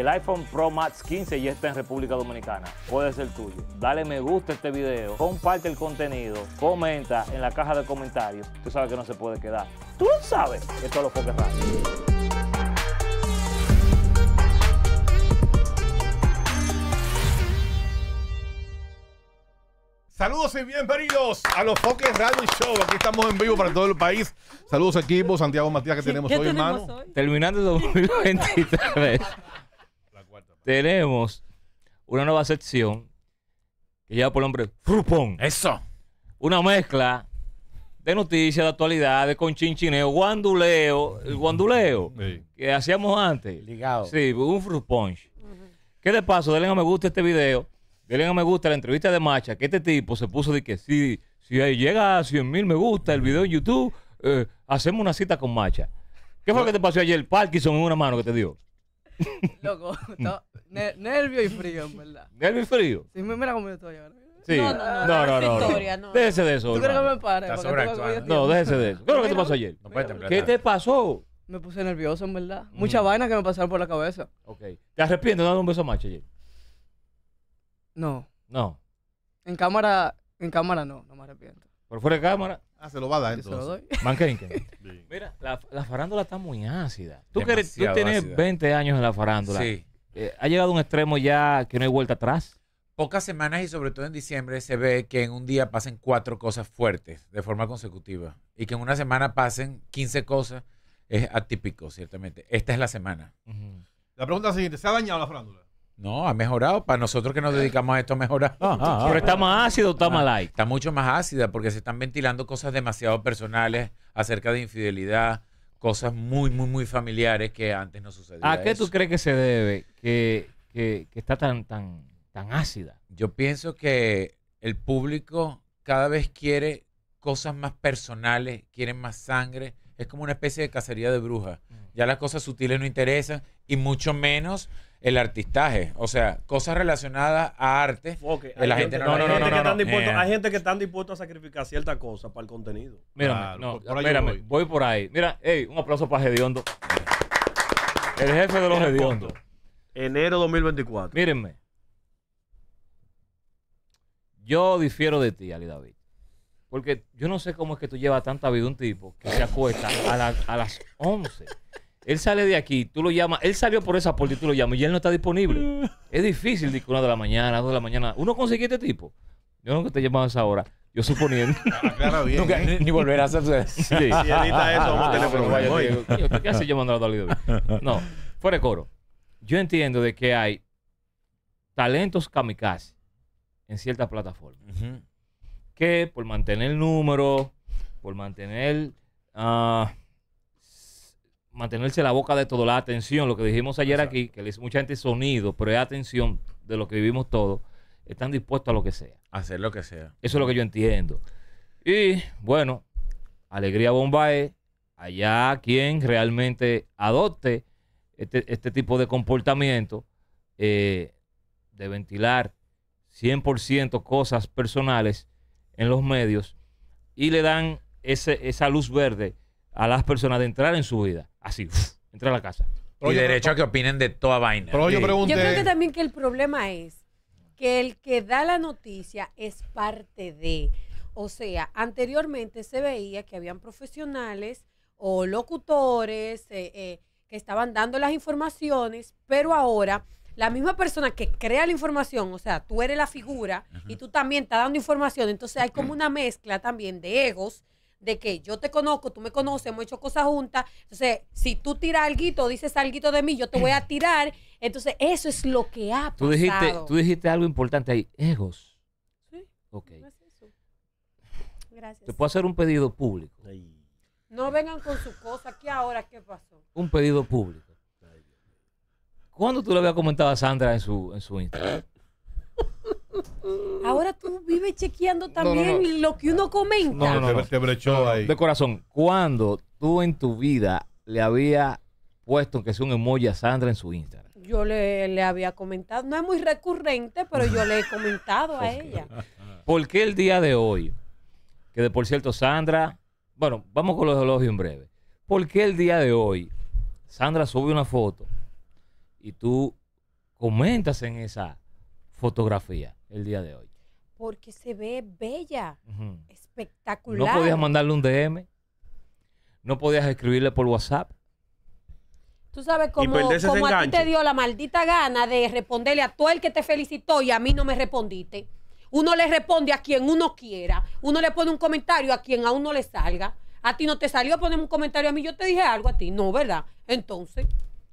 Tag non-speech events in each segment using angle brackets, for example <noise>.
El iPhone Pro Max 15 ya está en República Dominicana. Puede ser tuyo. Dale me gusta a este video, comparte el contenido, comenta en la caja de comentarios. Tú sabes que no se puede quedar. Tú sabes que es Los Foques Radio. Saludos y bienvenidos a los Foques Radio Show. Aquí estamos en vivo para todo el país. Saludos equipo, Santiago Matías que tenemos hoy, hermano. Terminando el 2023. <laughs> tenemos una nueva sección que lleva por el nombre Frupón. Eso. Una mezcla de noticias, de actualidades, con chinchineo, guanduleo, el guanduleo que hacíamos antes. Ligado. Sí, un fruit ¿Qué de paso? Denle a me gusta este video, denle a me gusta la entrevista de Macha, que este tipo se puso de que si, si llega a 100 mil me gusta el video en YouTube, eh, hacemos una cita con Macha. ¿Qué fue lo que te pasó ayer? Parkinson en una mano que te dio. <laughs> Loco, nervio y frío, en verdad. ¿Nervio y frío? Sí, mira cómo yo estoy ahora. No, no, no. no, no, no, no. Déjese de eso. ¿Tú crees que me pare? Ah. No, déjese de eso. ¿Qué que te pasó ayer? ¿Qué te pasó? Me puse nervioso, en verdad. Mm. Muchas vainas que me pasaron por la cabeza. Ok. ¿Te arrepientes de dar un beso a Macho ayer? No. No. En cámara, en cámara no, no me arrepiento. ¿Por fuera de cámara? Ah, se lo va a dar entonces. Se <laughs> Mira, la, farándula está muy ácida. Tú, tienes 20 años en la farándula. Sí. Eh, ha llegado a un extremo ya que no hay vuelta atrás. Pocas semanas y sobre todo en diciembre se ve que en un día pasen cuatro cosas fuertes de forma consecutiva y que en una semana pasen 15 cosas es atípico, ciertamente. Esta es la semana. La pregunta siguiente, ¿se ha dañado la farándula? No, ha mejorado. Para nosotros que nos dedicamos a esto, ha mejorado. <laughs> Pero está más ácido o está más light. Está mucho más ácida porque se están ventilando cosas demasiado personales acerca de infidelidad, cosas muy, muy, muy familiares que antes no sucedían. ¿A qué tú crees que se debe que, que, que, está tan, tan, tan ácida? Yo pienso que el público cada vez quiere cosas más personales, quiere más sangre. Es como una especie de cacería de brujas. Mm. Ya las cosas sutiles no interesan y mucho menos el artistaje, o sea, cosas relacionadas a arte. la gente, no, no, no, gente eh. Hay gente que están dispuestos a sacrificar cierta cosa para el contenido. Mira, mírame, voy. por ahí. Mira, un aplauso para Gediondo. El jefe de los Gediondos. Enero 2024. Mírenme. Yo difiero de ti, Ali David. Porque yo no sé cómo es que tú llevas tanta vida un tipo que se acuesta a, a las 11 él sale de aquí, tú lo llamas, él salió por esa puerta y tú lo llamas y él no está disponible. <laughs> es difícil, Dice una de la mañana, dos de la mañana. Uno consigue este tipo. Yo nunca te llamaba a esa hora. Yo suponiendo. <laughs> Ah, ¿eh? ni, volver a hacerse. Sí. Si eso, vamos a tener ah, problemas. ¿Qué hace llamando a la No, fuera de coro. Yo entiendo de que hay talentos kamikaze en ciertas plataformas. Que por mantener el número, por mantener. Ah, mantenerse la boca de todo, la atención, lo que dijimos ayer aquí, que le mucha gente sonido, pero es atención de lo que vivimos todos, están dispuestos a lo que sea. A hacer lo que sea. Eso es lo que yo entiendo. Y bueno, Alegría es allá quien realmente adopte este, este tipo de comportamiento, eh, de ventilar 100% cosas personales en los medios, y le dan ese, esa luz verde a las personas de entrar en su vida así, entra a la casa. y derecho a que opinen de toda vaina. yo, creo que también que el problema es que el que da la noticia es parte de. O sea, anteriormente se veía que habían profesionales o locutores eh, eh, que estaban dando las informaciones, pero ahora la misma persona que crea la información, o sea, tú eres la figura y tú también estás dando información, entonces hay como mm. una mezcla también de egos de que yo te conozco, tú me conoces, hemos hecho cosas juntas. Entonces, si tú tiras algo, dices algo de mí, yo te voy a <clears throat> tirar. Entonces, eso es lo que ha pasado. Tú dijiste, algo importante ahí, egos. Sí. Ok. Gracias. Te puedo hacer un pedido público. No vengan con su cosa. ¿Qué ahora? ¿Qué pasó? Un pedido público. ¿Cuándo tú lo habías comentado a Sandra en su, en su Instagram? <laughs> <laughs> Ahora tú vives chequeando también lo que uno comenta. No, no, brechó ahí. De corazón, ¿cuándo tú en tu vida le había puesto que sea un emoji a Sandra en su Instagram? Yo le, le había comentado, no es muy recurrente, pero yo le he <laughs> comentado a ella. ¿Por qué el día de hoy? Que de por cierto, Sandra, bueno, vamos con los elogios en breve. ¿Por qué el día de hoy Sandra sube una foto y tú comentas en esa fotografía? el día de hoy? Porque se ve bella, espectacular. No podías mandarle un DM, no podías escribirle por WhatsApp. Tú sabes cómo, a ti te dio la maldita gana de responderle a todo el que te felicitó y a mí no me respondiste. Uno le responde a quien uno quiera. Uno le pone un comentario a quien a uno le salga. A ti no te salió poner un comentario a mí. Yo te dije algo a ti. No, ¿verdad? Entonces,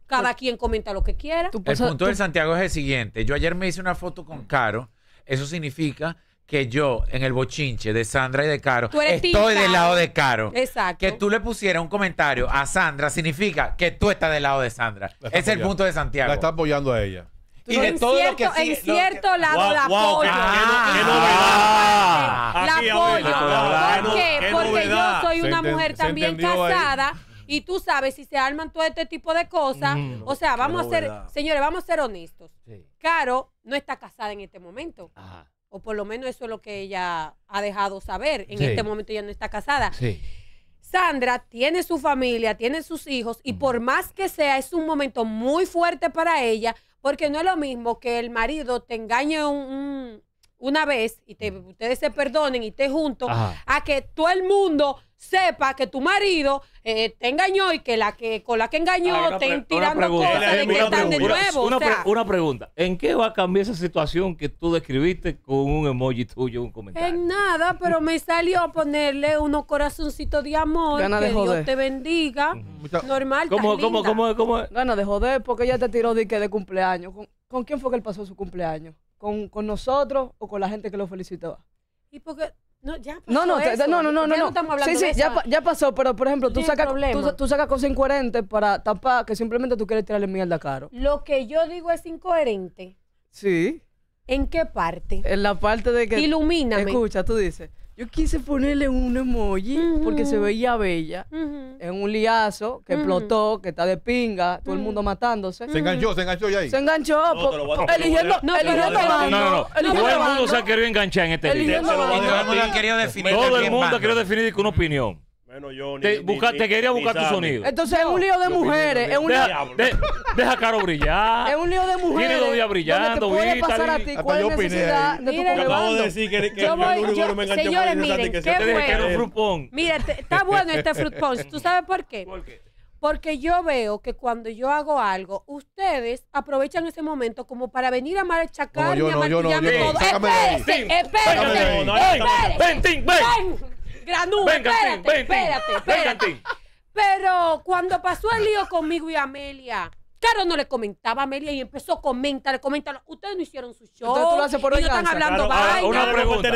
cada pues quien comenta lo que quiera. El punto del Santiago es el siguiente. Yo ayer me hice una foto con Caro eso significa que yo en el bochinche de Sandra y de Caro estoy del lado de Caro. Exacto. Que tú le pusieras un comentario a Sandra significa que tú estás del lado de Sandra. es el punto de Santiago. La está apoyando a ella. Y en todo cierto, lo En cierto lado la apoyo. Ah, la apoyo. ¿Por qué? Porque yo soy una mujer también casada. Y tú sabes, si se arman todo este tipo de cosas, o sea, vamos a ser, señores, vamos a ser honestos. Caro no está casada en este momento. Ajá. O por lo menos eso es lo que ella ha dejado saber. En este momento ella no está casada. Sandra tiene su familia, tiene sus hijos y por más que sea, es un momento muy fuerte para ella porque no es lo mismo que el marido te engañe una vez y ustedes se perdonen y estén juntos a que todo el mundo sepa que tu marido eh, te engañó y que la que con la que engañó ah, te pre- tirando pregunta. de nuevo. Una, pregunta. ¿En qué va a cambiar esa situación que tú describiste con un emoji tuyo, un comentario? en nada, pero me salió a ponerle unos corazoncitos de amor. que Dios te bendiga. Normal. ¿Cómo, cómo, linda. cómo, cómo? es? Gana de joder, porque ella te tiró de que de cumpleaños. ¿Con, quién fue que él pasó su cumpleaños? ¿Con, nosotros o con la gente que lo felicitaba? Y porque no, ya pasó. No, no, no, no, no, no. sí, sí, ya, ya pasó, pero por ejemplo, tú sacas tú, tú sacas cosas incoherentes para tapar que simplemente tú quieres tirarle mierda a Caro. Lo que yo digo es incoherente. Sí. ¿En qué parte? En la parte de que. Ilumíname. Escucha, tú dices. Yo quise ponerle un emoji porque se veía bella. En un liazo que explotó, que está de pinga, todo el mundo matándose. Se enganchó, se enganchó ya ahí. Se enganchó. No, eligiendo. No, eligiendo no, no, no. Todo el mundo se ha querido enganchar en este video. Todo el mundo ha querido definir. Todo el mundo ha querido definir una opinión. Bueno, yo ni, te, ni, te quería buscar tu sonido. Entonces es un lío de mujeres. Es un lío. Deja, de, deja Caro brillar. es un lío de mujeres. Tiene dos días brillando. puede pasar a ti. ¿Cuál yo es de tu acabo de decir que, que yo voy, yo, me señores, miren, qué bueno. Mira, está bueno este <laughs> fruit ¿Tú sabes por qué? ¿Por qué? Porque yo veo que cuando yo hago algo, ustedes aprovechan ese momento como para venir a marchacarme no, a martillarme no, no, todo. Espérense, espérense. Ven, ven, ven. Granuda, espérate, espérate, espérate, Pero cuando pasó el lío conmigo y Amelia, Caro no le comentaba a Amelia y empezó, a coméntale, coméntalo. Ustedes no hicieron su show. Entonces tú lo haces por están hablando claro, una pregunta,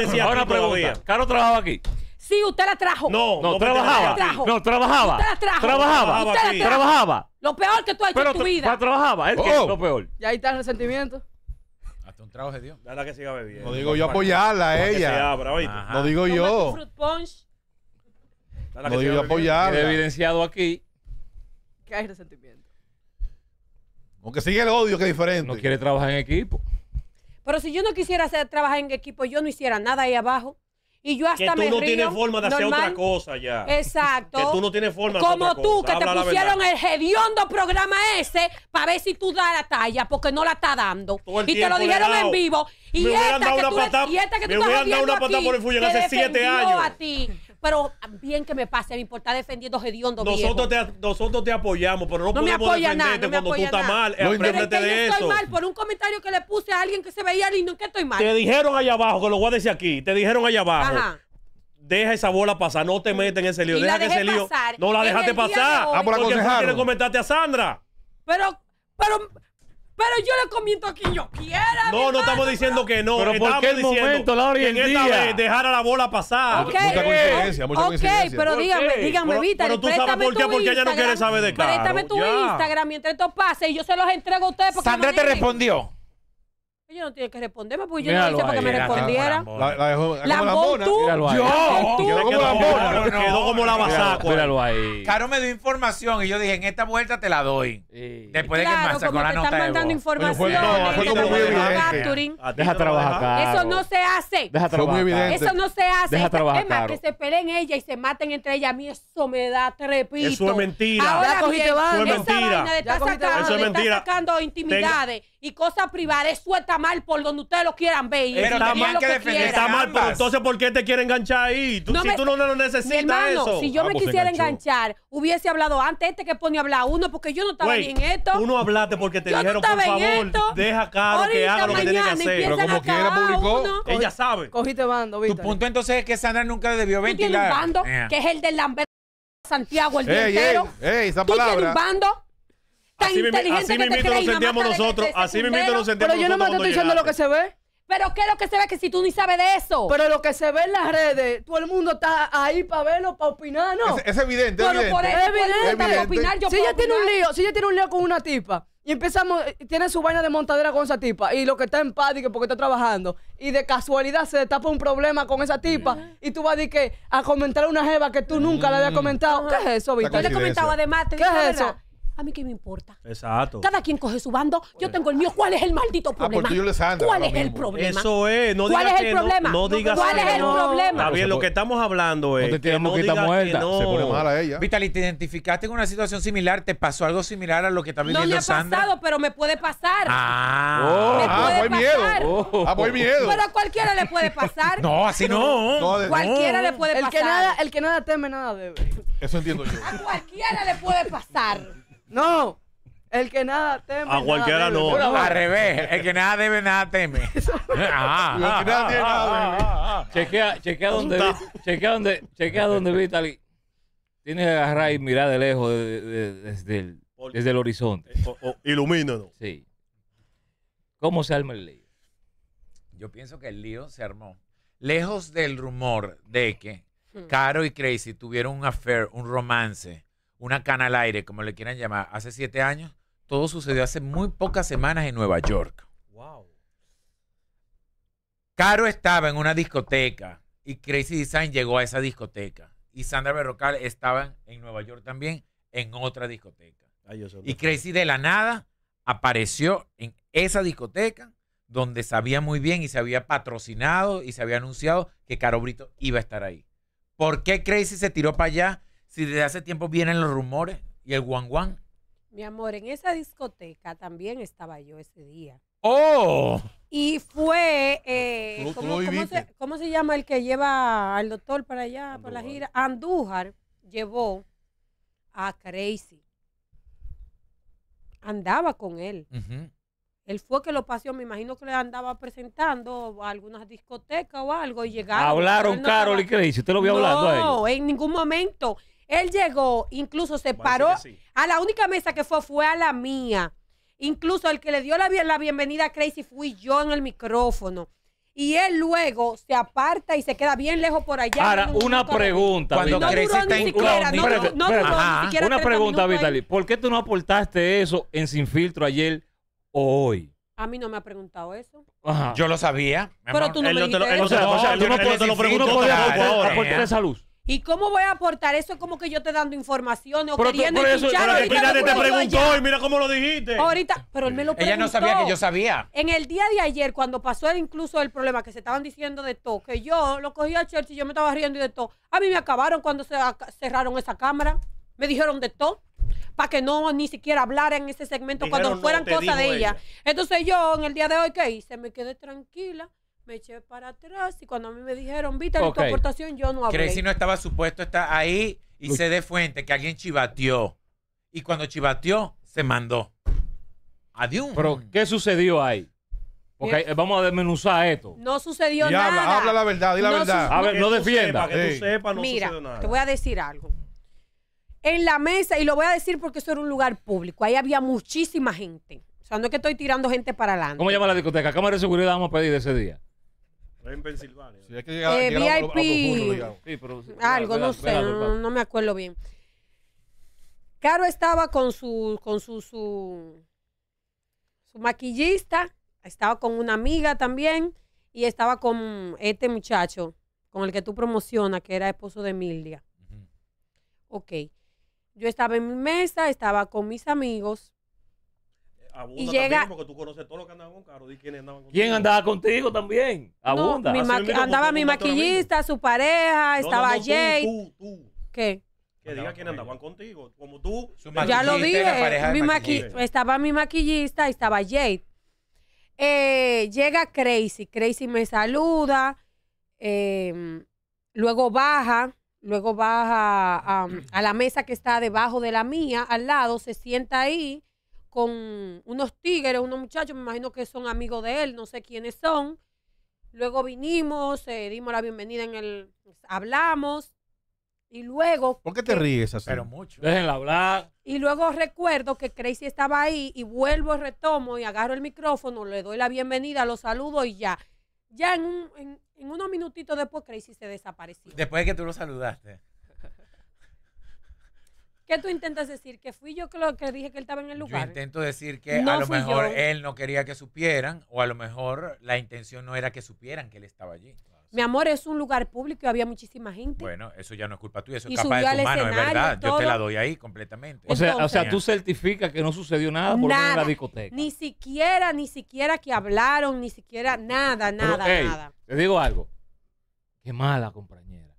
Caro trabajaba aquí. Sí, usted la trajo. No, no, trabajaba. Trajo. No, trabajaba. Usted la trajo. Trabajaba. Usted Trabajaba. Lo peor que tú has hecho en tu vida. Trabajaba. Es que oh. lo peor. Y ahí está el resentimiento. Trabajo de Dios. que siga bebiendo. No digo yo apoyarla a ella. No digo yo. No digo yo apoyarla. evidenciado aquí. Que hay resentimiento. Aunque sigue el odio que es diferente. No quiere trabajar en equipo. Pero si yo no quisiera hacer, trabajar en equipo, yo no hiciera nada ahí abajo. Y yo hasta me que tú no tiene tienes forma de hacer otra cosa ya. Exacto. Que tú no tienes forma de Como hacer otra tú, que te pusieron el hediondo programa ese para ver si tú das la talla, porque no la está dando. Y te lo dijeron en vivo. Y me esta, que tú, y esta que me tú me estás dando una patada por el fuyo hace siete años. A ti pero bien que me pase, me importa defendiendo estar nosotros te, nosotros te apoyamos, pero no, no podemos defenderte nada, no cuando tú estás mal. No, Apréndete yo estoy mal por un comentario que le puse a alguien que se veía lindo, ¿en qué estoy mal? Te dijeron allá abajo, que lo voy a decir aquí, te dijeron allá abajo. Ajá deja esa bola pasar, no te metes en ese lío. deja que ese lío. Pasar. No la dejaste pasar. De ah, pues por No quieres comentarte a Sandra. Pero, pero pero yo le comiento a quien yo quiera. No, no estamos diciendo que no. Pero por qué el momento, la hora dejar a la bola pasar. Mucha coincidencia, mucha coincidencia. Ok, pero dígame, dígame, Vita. Pero tú sabes por qué, porque ella no quiere saber de qué. Préstame tu Instagram mientras esto pase y yo se los entrego a ustedes. Sandra te respondió yo no tiene que responderme porque yo no hice para que me respondiera. La, la dejó como Yo. Quedó como Quedó como la basaco. Míralo ahí. Caro me dio información y yo dije, en esta vuelta te la doy. Después de que me sacó la nota están mandando información. Deja trabajar Eso no se hace. Deja trabajar Eso no se hace. Es más, que se peleen ella y se maten entre ellas. A mí eso me da trepito. Eso es mentira. Ahora cogiste Eso es mentira. Eso es mentira. sacando intimidades y cosas privadas, eso está mal por donde ustedes lo quieran ver. Pero está mal que defender. Está mal, pero entonces ¿por qué te quiere enganchar ahí? Tú, si tú no lo necesitas mi hermano, Si yo ah, me pues quisiera enganchar, hubiese hablado antes este que pone a hablar uno, porque yo no estaba bien en esto. uno hablaste porque te dijeron, por favor, esto. deja claro que haga lo que tiene que hacer. Pero como quiera publicó, uno. ella sabe. Cogiste bando, Tu punto entonces es que Sandra nunca debió ventilar. Tú tienes un bando, eh. que es el del Lambert Santiago, el día entero. un bando así inteligente sentíamos nosotros. Así mismo nos sentíamos Pero yo no me estoy diciendo lo que se ve. Pero ¿qué es lo que se ve? Que si tú ni sabes de eso. Pero lo que se ve en las redes, todo el mundo está ahí para verlo, para opinar, ¿no? Es, evidente, evidente. Por eso, es evidente. Opinar, si ella tiene un lío, si ella tiene un lío con una tipa y empezamos, eh, tiene su vaina de montadera con esa tipa y lo que está en paz, y que porque está trabajando y de casualidad se tapa un problema con esa tipa y tú vas a, que, a comentar una jeva que tú nunca le habías comentado. ¿Qué es eso, Victor? Yo le comentaba además, ¿Qué es eso? A mí qué me importa. Exacto. Cada quien coge su bando. Yo tengo el mío. ¿Cuál es el maldito ah, pues problema? Porque yo les ¿Cuál es el problema? Eso es. No ¿Cuál digas es el problema? No, no digas ¿Cuál es el problema? Está bien, lo pues, que estamos hablando es. No te que no no. Se pone mal a ella. Vitali, ¿te identificaste con una situación similar? ¿Te pasó algo similar a lo que está viviendo Sandra? No me ha pasado, pero me puede pasar. Ah. Oh, me ah, puede pues, ah, voy pasar. miedo. Ah, voy miedo. Pero a cualquiera le puede pasar. <laughs> no, así no. cualquiera le puede pasar. El que nada, el que nada teme, nada debe. Eso entiendo yo. A cualquiera le puede pasar. No, el que nada teme. A cualquiera no. Al revés, el que nada debe, nada teme. Chequea, chequea donde, vi- chequea que agarrar y mirar de lejos desde, el, desde el horizonte. Ilumínalo. Sí. ¿Cómo se arma el lío? Yo pienso que el lío se armó. Lejos del rumor de que hmm. Caro y Crazy tuvieron un affair, un romance una cana al aire, como le quieran llamar, hace siete años, todo sucedió hace muy pocas semanas en Nueva York. Wow. Caro estaba en una discoteca y Crazy Design llegó a esa discoteca. Y Sandra Berrocal estaba en Nueva York también en otra discoteca. y Crazy de la nada apareció en esa discoteca donde sabía muy bien y se había patrocinado y se había anunciado que Caro Brito iba a estar ahí. ¿Por qué Crazy se tiró para allá? si desde hace tiempo vienen los rumores y el guan guan. Mi amor, en esa discoteca también estaba yo ese día. ¡Oh! Y fue, eh, ¿cómo, se, llama el que lleva al doctor para allá, para la gira? Andújar llevó a Crazy. Andaba con él. Él fue que lo pasó. me imagino que le andaba presentando a algunas discotecas o algo y llegaron. Hablaron Carol y Crazy, usted lo vio hablando ahí. No, en ningún momento. Él llegó, incluso se paró. A, la única mesa que fue fue a la mía. Incluso el que le dio la, bienvenida a Crazy fui yo en el micrófono y él luego se aparta y se queda bien lejos por allá. Ahora, una pregunta. Una pregunta, Vitaly, ¿Por qué tú no aportaste eso en Sin Filtro ayer o hoy? A mí no me ha preguntado eso. Yo lo sabía. Pero tú no me lo, no lo por ¿eh? esa ¿Y cómo voy a aportar? Eso es como que yo te dando información o queriendo escuchar. Pero ahorita te preguntó y mira cómo lo dijiste. Ahorita, pero él me lo preguntó. Ella no sabía que yo sabía. En el día de ayer, cuando pasó incluso el problema que se estaban diciendo de todo, que yo lo cogí a Church y yo me estaba riendo y de todo. A mí me acabaron cuando se cerraron esa cámara. Me dijeron de todo para que no ni siquiera hablara en ese segmento cuando fueran cosas de ella. Entonces yo en el día de hoy, ¿qué hice? Me quedé tranquila me eché para atrás y cuando a mí me dijeron, viste okay. tu aportación, yo no hablé. si no estaba supuesto estar ahí y se dé fuente que alguien chivateó. Y cuando chivateó, se mandó. Adiós. Pero, ¿qué sucedió ahí? Eh, vamos a desmenuzar esto. No sucedió nada. Habla, la verdad, di la verdad. no defienda. que no Mira, sucedió nada. te voy a decir algo. En la mesa, y lo voy a decir porque eso era un lugar público, ahí había muchísima gente. O sea, no es que estoy tirando gente para adelante. ¿Cómo llama la discoteca? Cámara de seguridad vamos a pedir ese día en Pensilvania. que Algo, no sé, no, me acuerdo bien. Caro estaba con su, con su, su, maquillista, estaba con una amiga también y estaba con este muchacho, con el que tú promocionas, que era esposo de Emilia. Ok. Yo estaba en mi mesa, estaba con mis amigos abunda y llega... también porque tú conoces todos los que andaban con carro ¿Quién andaba contigo también? Abunda. Ah, andaba mi este maquillista, su pareja, estaba Jade. ¿Qué? Que diga quién andaban contigo. Como tú. Ya lo dije. Mi Estaba mi maquillista y estaba Jade. Eh, llega Crazy. Crazy me saluda. Eh, luego baja. Luego baja a la mesa que está debajo de la mía, al lado, se sienta ahí con unos tigres, unos muchachos, me imagino que son amigos de él, no sé quiénes son. Luego vinimos, eh, dimos la bienvenida en el, hablamos y luego... ¿Por qué te ríes así? Pero mucho. Déjenla hablar. Y luego recuerdo que Crazy estaba ahí y vuelvo, retomo y agarro el micrófono, le doy la bienvenida, lo saludo y ya. Ya en, un, en unos minutitos después Crazy se desapareció. Después de que tú lo saludaste. ¿Qué tú intentas decir? ¿Que fui yo que, que dije que él estaba en el lugar? Yo intento decir que a lo mejor él no quería que supieran o a lo mejor la intención no era que supieran que él estaba allí. Mi amor, es un lugar público y había muchísima gente. Bueno, eso ya no es culpa tuya, eso es capaz de tu mano, es verdad. Yo te la doy ahí completamente. O sea, tú certificas que no sucedió nada por la discoteca. Ni siquiera, ni siquiera que hablaron, ni siquiera nada, nada, nada. Te digo algo. Qué mala compañera.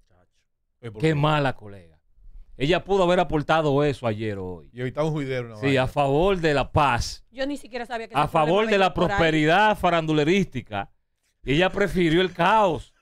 Qué mala colega. Ella pudo haber aportado eso ayer o hoy. Y ahorita un juidero. sí, a favor de la paz. Yo ni siquiera sabía que... A favor de la prosperidad farandulerística. Ella prefirió el caos.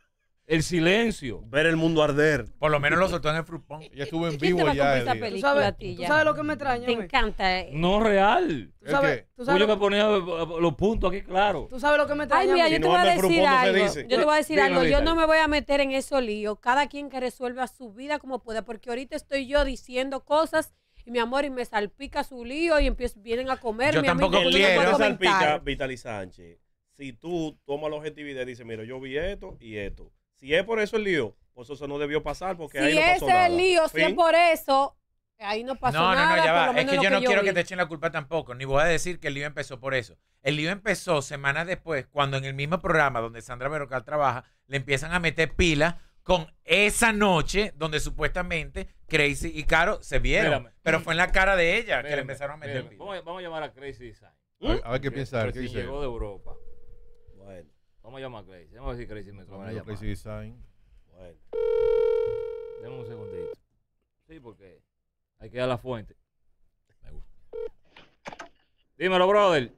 El silencio. Ver el mundo arder. Por lo menos lo soltó en el frupón. Ya estuve en vivo ya. ¿Tú sabes, a ti, sabes lo que me extraña? Te encanta. Eh. No real. ¿Tú sabes? ¿Tú sabes Yo que ponía los puntos aquí, claro. ¿Tú sabes lo que me extraña? Ay, mira, yo, te, voy a decir algo. Yo te voy a decir algo. Yo no me voy a meter en esos líos. Cada quien que resuelva su vida como pueda, porque ahorita estoy yo diciendo cosas y mi amor, y me salpica su lío y vienen a comer. Yo tampoco amigo, quiero. salpica Vitali Sánchez. Si tú tomas la objetividad y dices, mira, yo vi esto y esto si es por eso el lío, pues eso no debió pasar porque ahí no pasó ese es el lío, si es por eso, ahí no pasó nada. No, no, ya va. Es que yo no quiero que te echen la culpa tampoco, ni voy a decir que el lío empezó por eso. El lío empezó semanas después, cuando en el mismo programa donde Sandra Berrocal trabaja, le empiezan a meter pilas con esa noche donde supuestamente Crazy y Caro se vieron. Pero fue en la cara de ella que le empezaron a meter pilas. Vamos, a llamar a Crazy a, ver, qué piensa. llegó de Europa. Vamos a llamar a Crazy. Vamos a decir Crazy Crazy Design. Bueno. Deme un segundito. Sí, porque hay que dar la fuente. Me gusta. Dímelo, brother.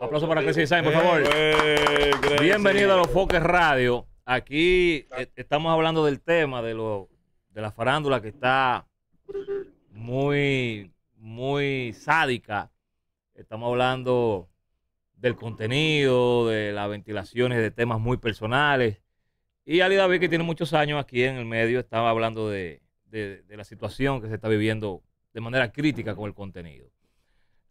Aplauso para Crazy Design, por favor. Eh, eh, Bienvenido a los Foques Radio. Aquí eh, estamos hablando del tema de, lo, de la farándula que está muy, muy sádica. Estamos hablando del contenido, de las ventilaciones de temas muy personales. Y Ali David, que tiene muchos años aquí en el medio, estaba hablando de, la situación que se está viviendo de manera crítica con el contenido.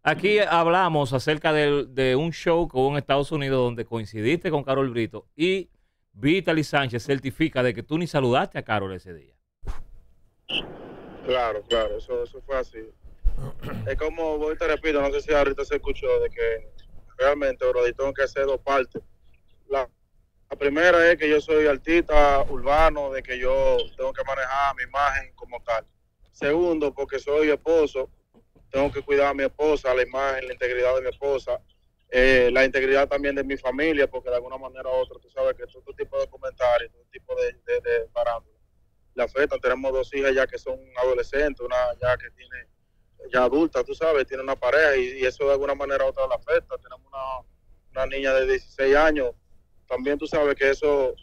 Aquí hablamos acerca de, un show que hubo en Estados Unidos donde coincidiste con Carol Brito y Vitaly Sánchez certifica de que tú ni saludaste a Carol ese día. Claro, claro, eso, eso fue así. Es como, ahorita repito, no sé si ahorita se escuchó de que realmente, ahora y tengo que hacer dos partes. La, primera es que yo soy artista urbano, de que yo tengo que manejar mi imagen como tal. Segundo, porque soy esposo, tengo que cuidar a mi esposa, la imagen, la integridad de mi esposa, eh, la integridad también de mi familia, porque de alguna manera u otra, tú sabes que todo tipo de comentarios, todo tipo de, de, de parámetros, la afectan. Tenemos dos hijas ya que son adolescentes, una ya que tiene ya adulta, tú sabes, tiene una pareja y, eso de alguna manera otra la afecta. Tenemos una, una, niña de 16 años, también tú sabes que eso,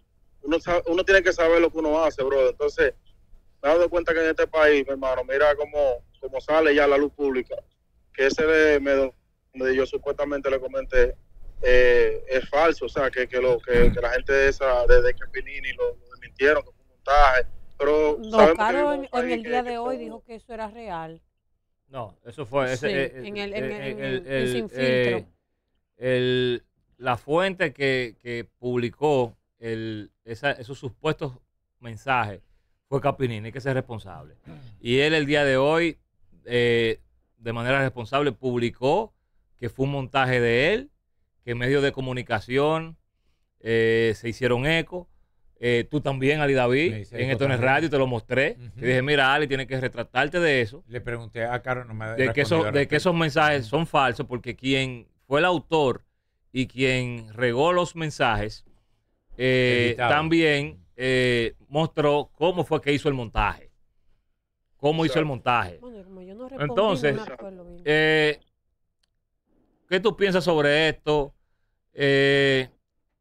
uno, uno tiene que saber lo que uno hace, bro. Entonces, me he dado cuenta que en este país, mi hermano, mira cómo, cómo sale ya la luz pública, que ese de medio, donde yo supuestamente le comenté, eh, es falso, o sea, que, que lo, que, la gente de esa, desde que lo, que fue un montaje. Pero no, en, el día de hoy dijo que eso era real. No, eso fue. en la fuente que, publicó el, esos supuestos mensajes fue Capinini, que es responsable. Y él el día de hoy, eh, de manera responsable, publicó que fue un montaje de él, que medios de comunicación eh, se hicieron eco. Eh, tú también, Ali David, en en Estones Radio, te lo mostré. y dije, mira, Ali, tienes que retratarte de eso. Le pregunté a Carlos. no me De, que, de que esos mensajes son falsos, porque quien fue el autor y quien regó los mensajes, eh, también eh, mostró cómo fue que hizo el montaje. Cómo hizo el montaje. Bueno, yo no respondí, Entonces, ¿qué tú piensas sobre esto?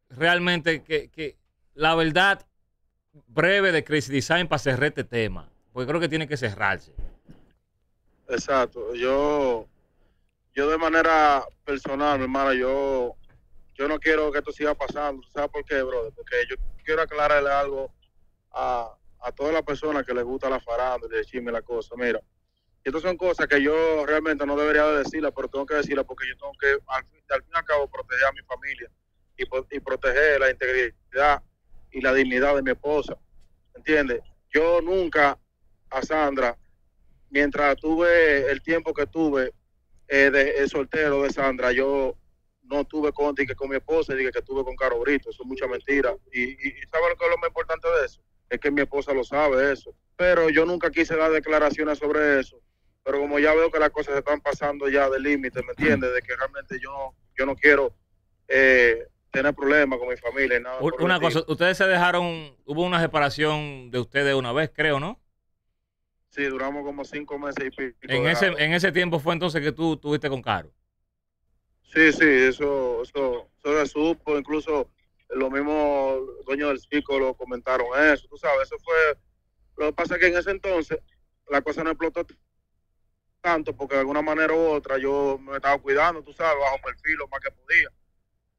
realmente, que la verdad breve de crisis Design para cerrar este tema, porque creo que tiene que cerrarse. Exacto, yo, yo de manera personal, hermana, yo, yo no quiero que esto siga pasando, ¿sabes por qué, brother? Porque yo quiero aclararle algo a, a todas las personas que les gusta la farándula y decirme la cosa, mira. Estas son cosas que yo realmente no debería de decirlas, pero tengo que decirlas porque yo tengo que, al fin, y al cabo, proteger a mi familia y, y proteger la integridad y la dignidad de mi esposa. ¿Entiendes? Yo nunca a Sandra, mientras tuve el tiempo que tuve eh, de, soltero de Sandra, yo no tuve contigo con mi esposa, dije que tuve con Caro Brito. Eso es mucha mentira. Y, y, lo que es lo más importante de eso? Es que mi esposa lo sabe eso. Pero yo nunca quise dar declaraciones sobre eso. Pero como ya veo que las cosas se están pasando ya de límite, ¿me entiendes? De que realmente yo, yo no quiero eh, tiene problemas con mi familia. nada una cosa, ustedes se dejaron, hubo una separación de ustedes una vez, creo, ¿no? Sí, duramos como cinco meses y pico. En, ese, en ese tiempo fue entonces que tú estuviste con Caro. Sí, sí, eso, eso, eso supo, incluso los mismos dueños del circo lo comentaron eso, tú sabes, eso fue, lo que pasa es que en ese entonces la cosa no explotó tanto porque de alguna manera u otra yo me estaba cuidando, tú sabes, bajo perfil lo más que podía,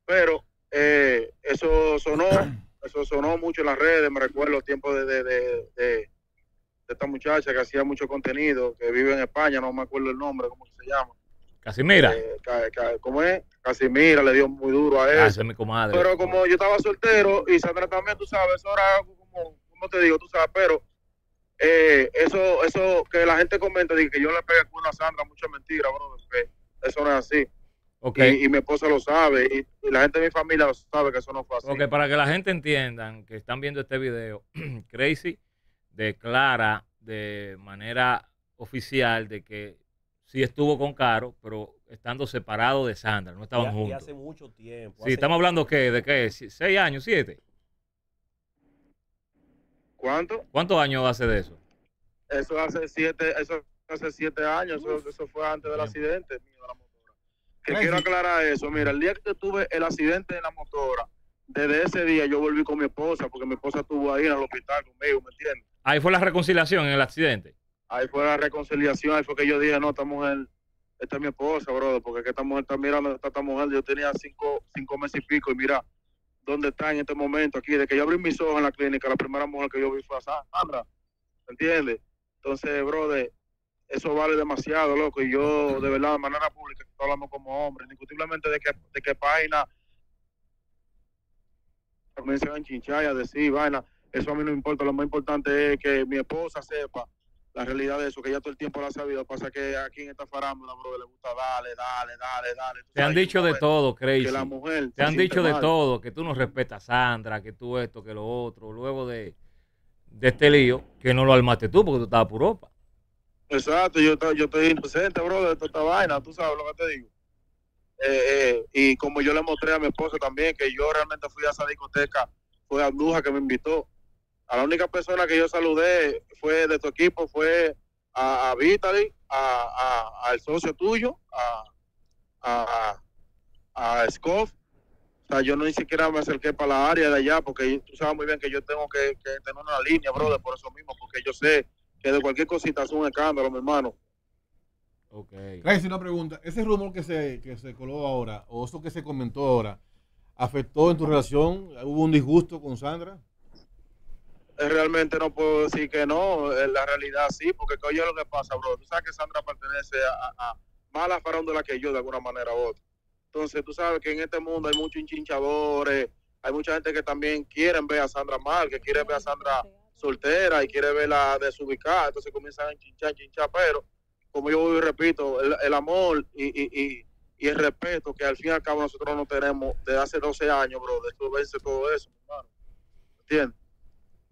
pero eh, eso sonó, <clears throat> eso sonó mucho en las redes, me recuerdo el tiempo de, de, esta muchacha que hacía mucho contenido, que vive en España, no me acuerdo el nombre, cómo se llama. Casimira. Eh, ¿Cómo es? Casimira le dio muy duro a ah, él. Ah, mi comadre. Pero como yo estaba soltero y Sandra también, tú sabes, ahora como, como te digo, tú sabes, pero eh, eso, eso que la gente comenta, que yo le pegué con una Sandra, mucha mentira, bro, eso no es así. Y, mi esposa lo sabe, y, la gente de mi familia sabe que eso no fue así. Ok, para que la gente entienda que están viendo este video, <clears throat> Crazy declara de manera oficial de que sí estuvo con Caro, pero estando separado de Sandra, no estaban juntos. hace mucho tiempo. Sí, estamos hablando hablando que, de qué, seis años, siete. ¿Cuánto? ¿Cuántos años hace de eso? Eso hace siete, eso hace siete años, eso, fue antes del accidente que quiero aclarar eso. Mira, el día que tuve el accidente en la motora, desde ese día yo volví con mi esposa, porque mi esposa estuvo ahí en el hospital conmigo, ¿me entiendes? Ahí fue la reconciliación en el accidente. Ahí fue la reconciliación, ahí fue que yo dije, no, esta mujer, esta es mi esposa, brother, porque esta mujer está mirando, esta, esta mujer, yo tenía cinco, cinco meses y pico, y mira dónde está en este momento aquí, de que yo abrí mis ojos en la clínica, la primera mujer que yo vi fue a Sandra, ¿me entiendes? Entonces, brother, eso vale demasiado, loco. Y yo, de verdad, de manera pública, hablamos como hombres, indiscutiblemente de que, de que página van a enchinchar y a decir, vaina, eso a mí no importa. Lo más importante es que mi esposa sepa la realidad de eso, que ya todo el tiempo la ha sabido. Pasa que aquí en esta farándula, bro, le gusta dale, dale, dale, dale. Te han dicho de todo, Crazy. Que la mujer Te han dicho de todo, que tú no respetas a Sandra, que tú esto, que lo otro. Luego de, de este lío, que no lo armaste tú porque tú estabas por Exacto, yo, estoy inocente, bro, de toda esta vaina, tú sabes lo que te digo. Eh, eh, y como yo le mostré a mi esposo también, que yo realmente fui a esa discoteca, fue a Bruja que me invitó. A la única persona que yo saludé fue de tu equipo, fue a, a Vitaly, a, a, al socio tuyo, a, a, a Scoff. O sea, yo no ni siquiera me acerqué para la área de allá, porque tú sabes muy bien que yo tengo que, que tener una línea, brother, por eso mismo, porque yo sé que de cualquier cosita es un escándalo, mi hermano. Ok. Gracias, una pregunta. Ese rumor que se, que se coló ahora, o eso que se comentó ahora, ¿afectó en tu relación? ¿Hubo un disgusto con Sandra? Eh, realmente no puedo decir que no, en eh, la realidad sí, porque oye lo que pasa, bro. Tú sabes que Sandra pertenece a, a, a más la que yo, de alguna manera u otra. Entonces, tú sabes que en este mundo hay muchos hinchinchadores, hay mucha gente que también quieren ver a Sandra mal, que quieren ver a Sandra soltera y quiere verla desubicada, entonces comienzan a chinchar, chinchar, pero como yo y repito, el, amor y, y, y, el respeto que al fin y al cabo nosotros no tenemos desde hace 12 años, bro, de todo eso, ¿me ¿Entiendes?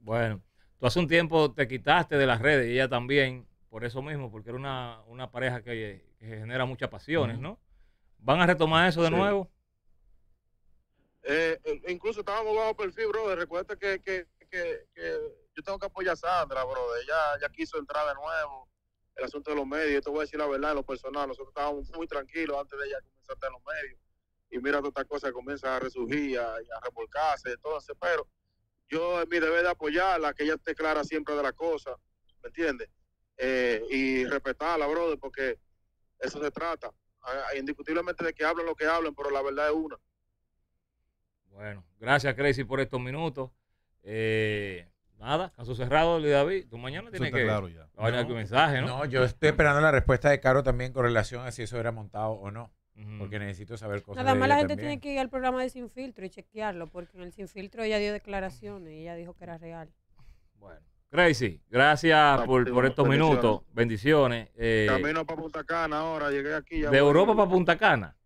Bueno, tú hace un tiempo te quitaste de las redes y ella también, por eso mismo, porque era una, una pareja que, genera muchas pasiones, ¿no? ¿Van a retomar eso de nuevo? Eh, eh, incluso estábamos bajo perfil, bro, Recuerda que, que, que, que yo tengo que apoyar a Sandra, brother. Ella ya quiso entrar de nuevo el asunto de los medios. Yo te voy a decir la verdad en lo personal. Nosotros estábamos muy tranquilos antes de ella comenzar en los medios. Y mira todas estas cosas que comienzan a resurgir a, y a revolcarse, pero yo es mi deber de apoyarla, que ella esté clara siempre de la cosa, ¿me entiendes? Eh, y respetarla, brother, porque eso se trata. Ah, ah, indiscutiblemente de que hablen lo que hablen, pero la verdad es una. Bueno, gracias, Crazy, por estos minutos. Eh, Nada, caso cerrado, Luis David. Tú mañana tienes que claro ya. mensaje, ¿no? No, yo estoy esperando la respuesta de Caro también con relación a si eso era montado o no. Porque necesito saber cosas. Nada más la gente tiene que ir al programa de Sin Filtro y chequearlo, porque en el Sin Filtro ella dio declaraciones y ella dijo que era real. Bueno. Crazy, gracias por, estos minutos. Bendiciones. Eh, Camino para Punta Cana ahora, llegué aquí. de Europa para Punta Cana.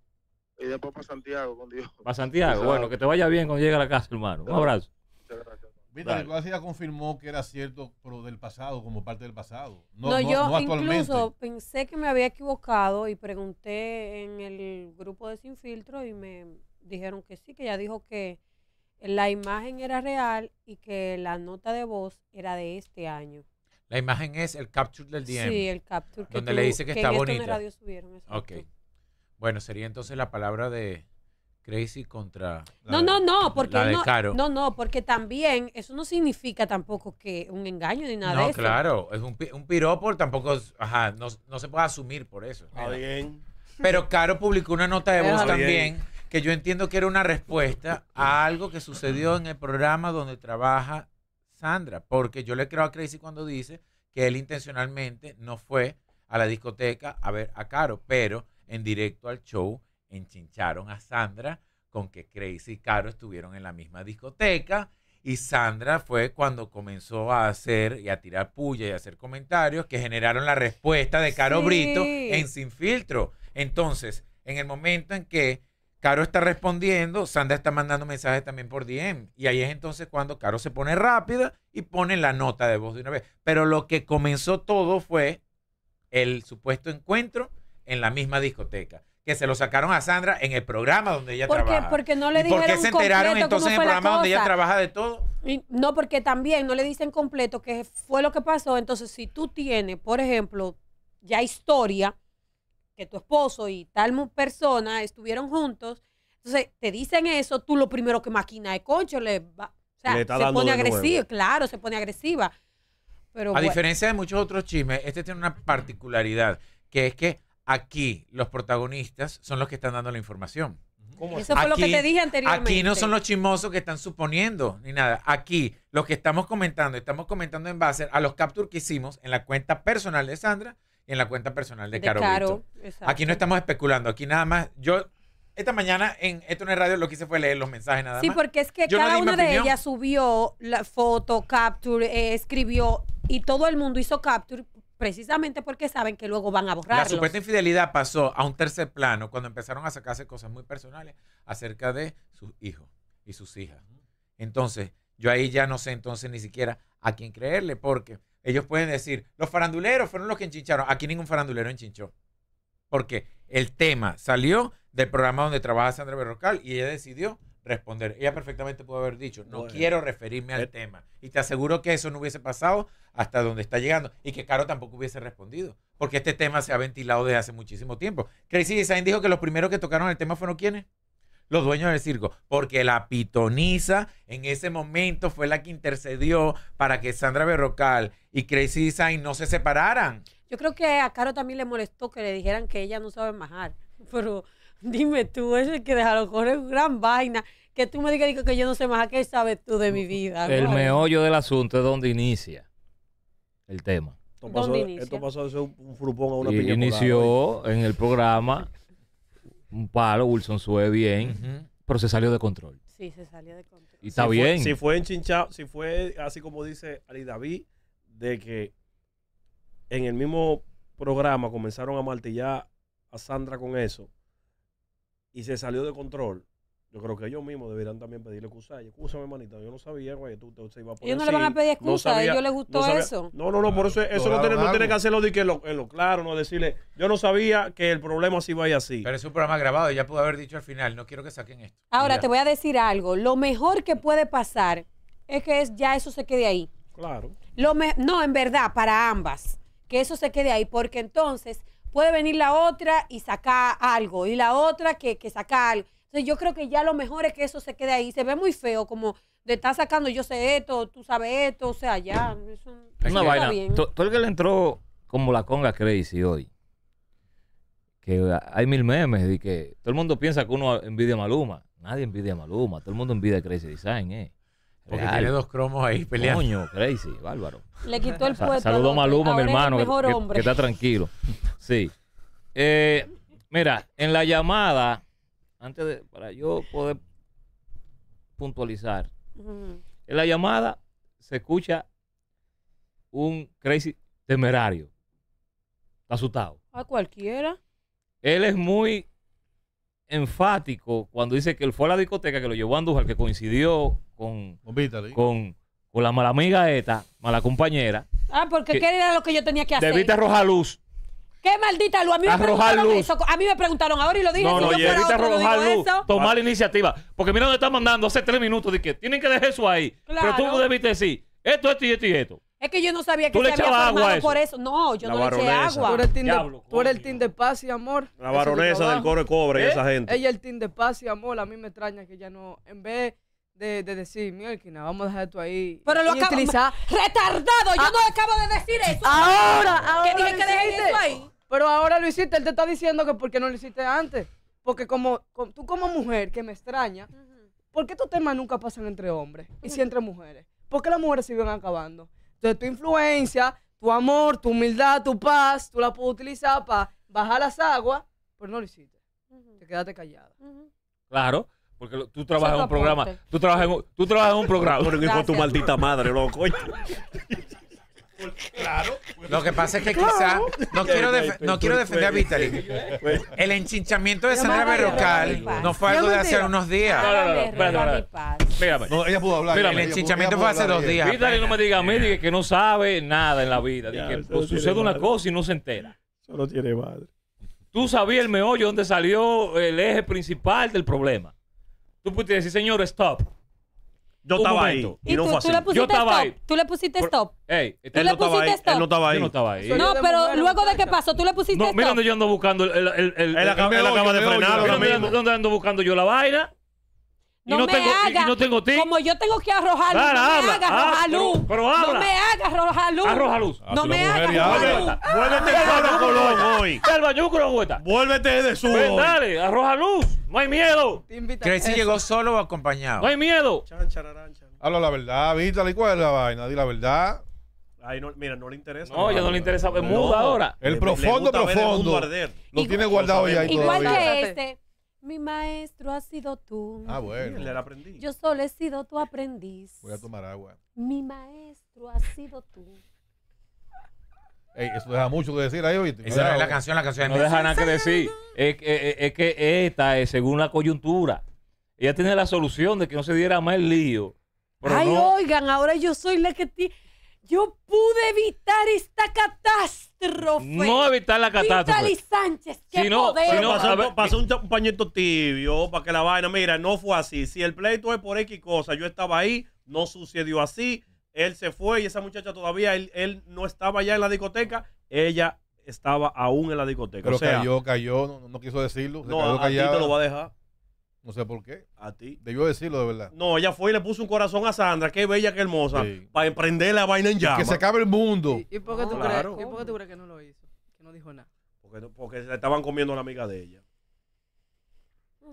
Y después para Santiago, con Dios. Para Santiago, bueno, que te vaya bien cuando llegue a la casa, hermano. Un abrazo. Muchas gracias. Clase ya confirmó que era cierto, pero del pasado, como parte del pasado. No, no, yo incluso pensé que me había equivocado y pregunté en el grupo de Sin Filtro y me dijeron que sí, que ya dijo que la imagen era real y que la nota de voz era de este año. La imagen es el capture del DM. Sí, el capture. Que donde le dice que, que está en este bonita. En radio subieron Ok. Bueno, sería entonces la palabra de, Crazy contra. No, no, no, porque no, no, no, porque también eso no significa tampoco que un engaño ni nada de eso. claro, es un, un piropo, tampoco, ajá, no, se puede asumir por eso. Está bien. Pero Caro publicó una nota de voz también que yo entiendo que era una respuesta a algo que sucedió en el programa donde trabaja Sandra, porque yo le creo a Crazy cuando dice que él intencionalmente no fue a la discoteca a ver a Caro, pero en directo al show enchincharon a Sandra con que Crazy y Caro estuvieron en la misma discoteca. Y Sandra fue cuando comenzó a hacer y a tirar puya y a hacer comentarios que generaron la respuesta de Caro Brito en Sin Filtro. Entonces, en el momento en que Caro está respondiendo, Sandra está mandando mensajes también por DM. Y ahí es entonces cuando Caro se pone rápida y pone la nota de voz de una vez. Pero lo que comenzó todo fue el supuesto encuentro en la misma discoteca que se lo sacaron a Sandra en el programa donde ella ¿Por trabaja. no le dijeron ¿Por qué se enteraron entonces en el programa donde ella trabaja de todo? no, porque también no le dicen completo qué fue lo que pasó. Entonces, si tú tienes, por ejemplo, ya historia que tu esposo y tal persona estuvieron juntos, entonces te dicen eso, tú lo primero que maquina de concho, le va, o sea, se pone agresiva, claro, se pone agresiva. a diferencia de muchos otros chismes, este tiene una particularidad, que es que aquí los protagonistas son los que están dando la información. Eso fue lo que te dije anteriormente. Aquí no son los chismosos que están suponiendo ni nada. Aquí los que estamos comentando, estamos comentando en base a los captures que hicimos en la cuenta personal de Sandra y en la cuenta personal de, de Caro. exacto. aquí no estamos especulando, aquí nada más. Yo esta mañana en Esto no Radio lo que hice fue leer los mensajes nada más. Sí, porque es que cada una de ellas subió la foto, capture, eh, escribió y todo el mundo hizo capture precisamente porque saben que luego van a borrar. La supuesta infidelidad pasó a un tercer plano cuando empezaron a sacarse cosas muy personales acerca de sus hijos y sus hijas. Entonces, yo ahí ya no sé entonces ni siquiera a quién creerle, porque ellos pueden decir, los faranduleros fueron los que enchincharon. Aquí ningún farandulero enchinchó. Porque el tema salió del programa donde trabaja Sandra Berrocal y ella decidió responder. Ella perfectamente pudo haber dicho, no quiero referirme al eh. tema. Y te aseguro que eso no hubiese pasado hasta donde está llegando y que Caro tampoco hubiese respondido, porque este tema se ha ventilado desde hace muchísimo tiempo. Crazy Design dijo que los primeros que tocaron el tema fueron quienes? Los dueños del circo, porque la pitoniza en ese momento fue la que intercedió para que Sandra Berrocal y Crazy Design no se separaran. Yo creo que a Caro también le molestó que le dijeran que ella no sabe majar, <laughs> pero <laughs> Dime tú, eso que dejaron correr es gran vaina. Que tú me digas que yo no sé más a qué sabes tú de mi vida. El meollo del asunto es donde inicia el tema. Esto pasó, ¿Dónde de ser un, frupón a una y Inició en el programa un palo, Wilson sube bien, pero se salió de control. Sí, se salió de control. Y está bien. si fue enchinchado, si fue así como dice Ali David, de que en el mismo programa comenzaron a martillar a Sandra con eso y se salió de control, yo creo que ellos mismos deberían también pedirle excusa. Escúchame, hermanita. yo no sabía, güey, tú te ibas iba a poner Ellos no le van a pedir excusa, a ellos les gustó eso. No, no, no, por eso eso no tiene, que hacerlo de que lo, claro, no decirle, yo no sabía que el problema a vaya así. Pero es un programa grabado, ya pudo haber dicho al final, no quiero que saquen esto. Ahora te voy a decir algo, lo mejor que puede pasar es que ya eso se quede ahí. Claro. Lo me, no, en verdad, para ambas, que eso se quede ahí, porque entonces puede venir la otra y sacar algo, y la otra que, sacar, algo. Entonces yo creo que ya lo mejor es que eso se quede ahí. Se ve muy feo, como de estar sacando yo sé esto, tú sabes esto, o sea, ya. Eso, es una vaina. Todo el que le entró como la conga crazy hoy, que hay mil memes y que todo el mundo piensa que uno envidia a Maluma. Nadie envidia a Maluma, todo el mundo envidia a Crazy Design, ¿eh? Porque tiene dos cromos ahí peleando. Coño, crazy, bárbaro. Le quitó el puesto. Saludo a Maluma, mi hermano, que, está tranquilo. Sí. Eh, mira, en la llamada, antes de, para yo poder puntualizar, en la llamada se escucha un crazy temerario. Está asustado. A cualquiera. Él es muy enfático cuando dice que él fue a la discoteca que lo llevó a Andújar, que coincidió con, con, con, la mala amiga esta, mala compañera. Ah, porque ¿qué era lo que yo tenía que hacer? Debiste arrojar luz. ¿Qué maldita luz? A mí, me preguntaron, A mí me preguntaron ahora y lo dije. No, no, si yo fuera Tomar la iniciativa. Porque mira dónde están mandando hace tres minutos. De que tienen que dejar eso ahí. Pero tú debiste decir esto, esto y esto Es que yo no sabía que tú se había agua por eso. No, yo no le eché agua. por el team, de, el paz y amor. La baronesa del cobre cobre y esa ¿Eh? gente. Ella el team de paz y amor. A mí me extraña que ya no, en vez de, de decir, Mielkina, vamos a dejar esto ahí. Pero lo y utilizar... Retardado, yo no ah. acabo de decir eso. Ahora, ahora. Que dije que ahí. Pero ahora lo hiciste, él te está diciendo que por qué no lo hiciste antes. Porque como, tú como mujer, que me extraña, ¿por qué tus temas nunca pasan entre hombres y si entre mujeres? porque qué las mujeres se acabando? Entonces tu influencia, tu amor, tu humildad, tu paz, tú la puedes utilizar para bajar las aguas, pero no lo hiciste. Te quedaste callada. Claro. Porque tú trabajas en un programa. Tú trabajas en un, tú trabajas un programa. Pero tu maldita madre, loco. Claro. Lo que pasa es que quizá no quiero, no quiero defender a Vitaly El enchinchamiento de Sandra Berrocal no fue algo de hace unos días. No, no, no. No, ella pudo hablar. El enchinchamiento fue hace dos días. Vitaly no me diga a mí diga que no sabe nada en la vida. que pues, sucede una cosa y no se entera. Solo tiene madre. Tú sabías el meollo donde salió el eje principal del problema. Tú pudiste decir, señor, stop. Yo estaba ahí. Y, no fue Yo estaba ahí. Tú le pusiste stop. Ey, este- Él no estaba ahí. Él no estaba ahí. no pero luego de qué pasó, tú le pusiste No, mira dónde yo ando buscando el. el, el, el- Él acaba- de frenar mira dónde ando buscando yo la vaina. No, me tengo, y no tengo ti. Como yo tengo que arrojar luz. no me hagas arrojar luz. No me hagas arrojar luz. Arroja luz. No me haga arrojar luz. Ah. Vuélvete de hoy. Vuélvete de su Ven, Dale, arroja luz. No hay miedo. si llegó solo o acompañado. No hay miedo. Habla la verdad, Vítale, ¿cuál es la vaina? Di la verdad. Ay, mira, no le interesa. No, ya no le interesa. Es muda ahora. El profundo, profundo. Lo tiene guardado ya ahí Igual que este. Mi maestro ha sido tú. Ah, bueno. Le aprendí. Yo solo he sido tu aprendiz. Voy a tomar agua. Mi maestro ha sido tú. eso deja mucho que decir ahí, ¿oíste? Esa es la canción, la canción. No deja nada que decir. Es que, esta es según la coyuntura. Ella tiene la solución de que no se diera más el lío. Ay, oigan, ahora yo soy la que... tiene... Yo pude evitar esta catástrofe. No evitar la catástrofe. Vitali Sánchez, si no, Si no, pasó, un, pañuelo tibio para que la vaina, mira, no fue así. Si el pleito es por X cosa, yo estaba ahí, no sucedió así, él se fue y esa muchacha todavía, él, no estaba ya en la discoteca, ella estaba aún en la discoteca. Pero cayó, cayó, no, quiso decirlo. No, se te lo va a dejar. No sé por qué. A ti. Debió decirlo de verdad. No, ella fue y le puso un corazón a Sandra. Qué bella, qué hermosa. Para emprender la vaina en ya. Que se acabe el mundo. Ah, ¿Y, por qué tú crees, que no lo hizo? Que no dijo nada. Porque, porque se estaban comiendo la amiga de ella.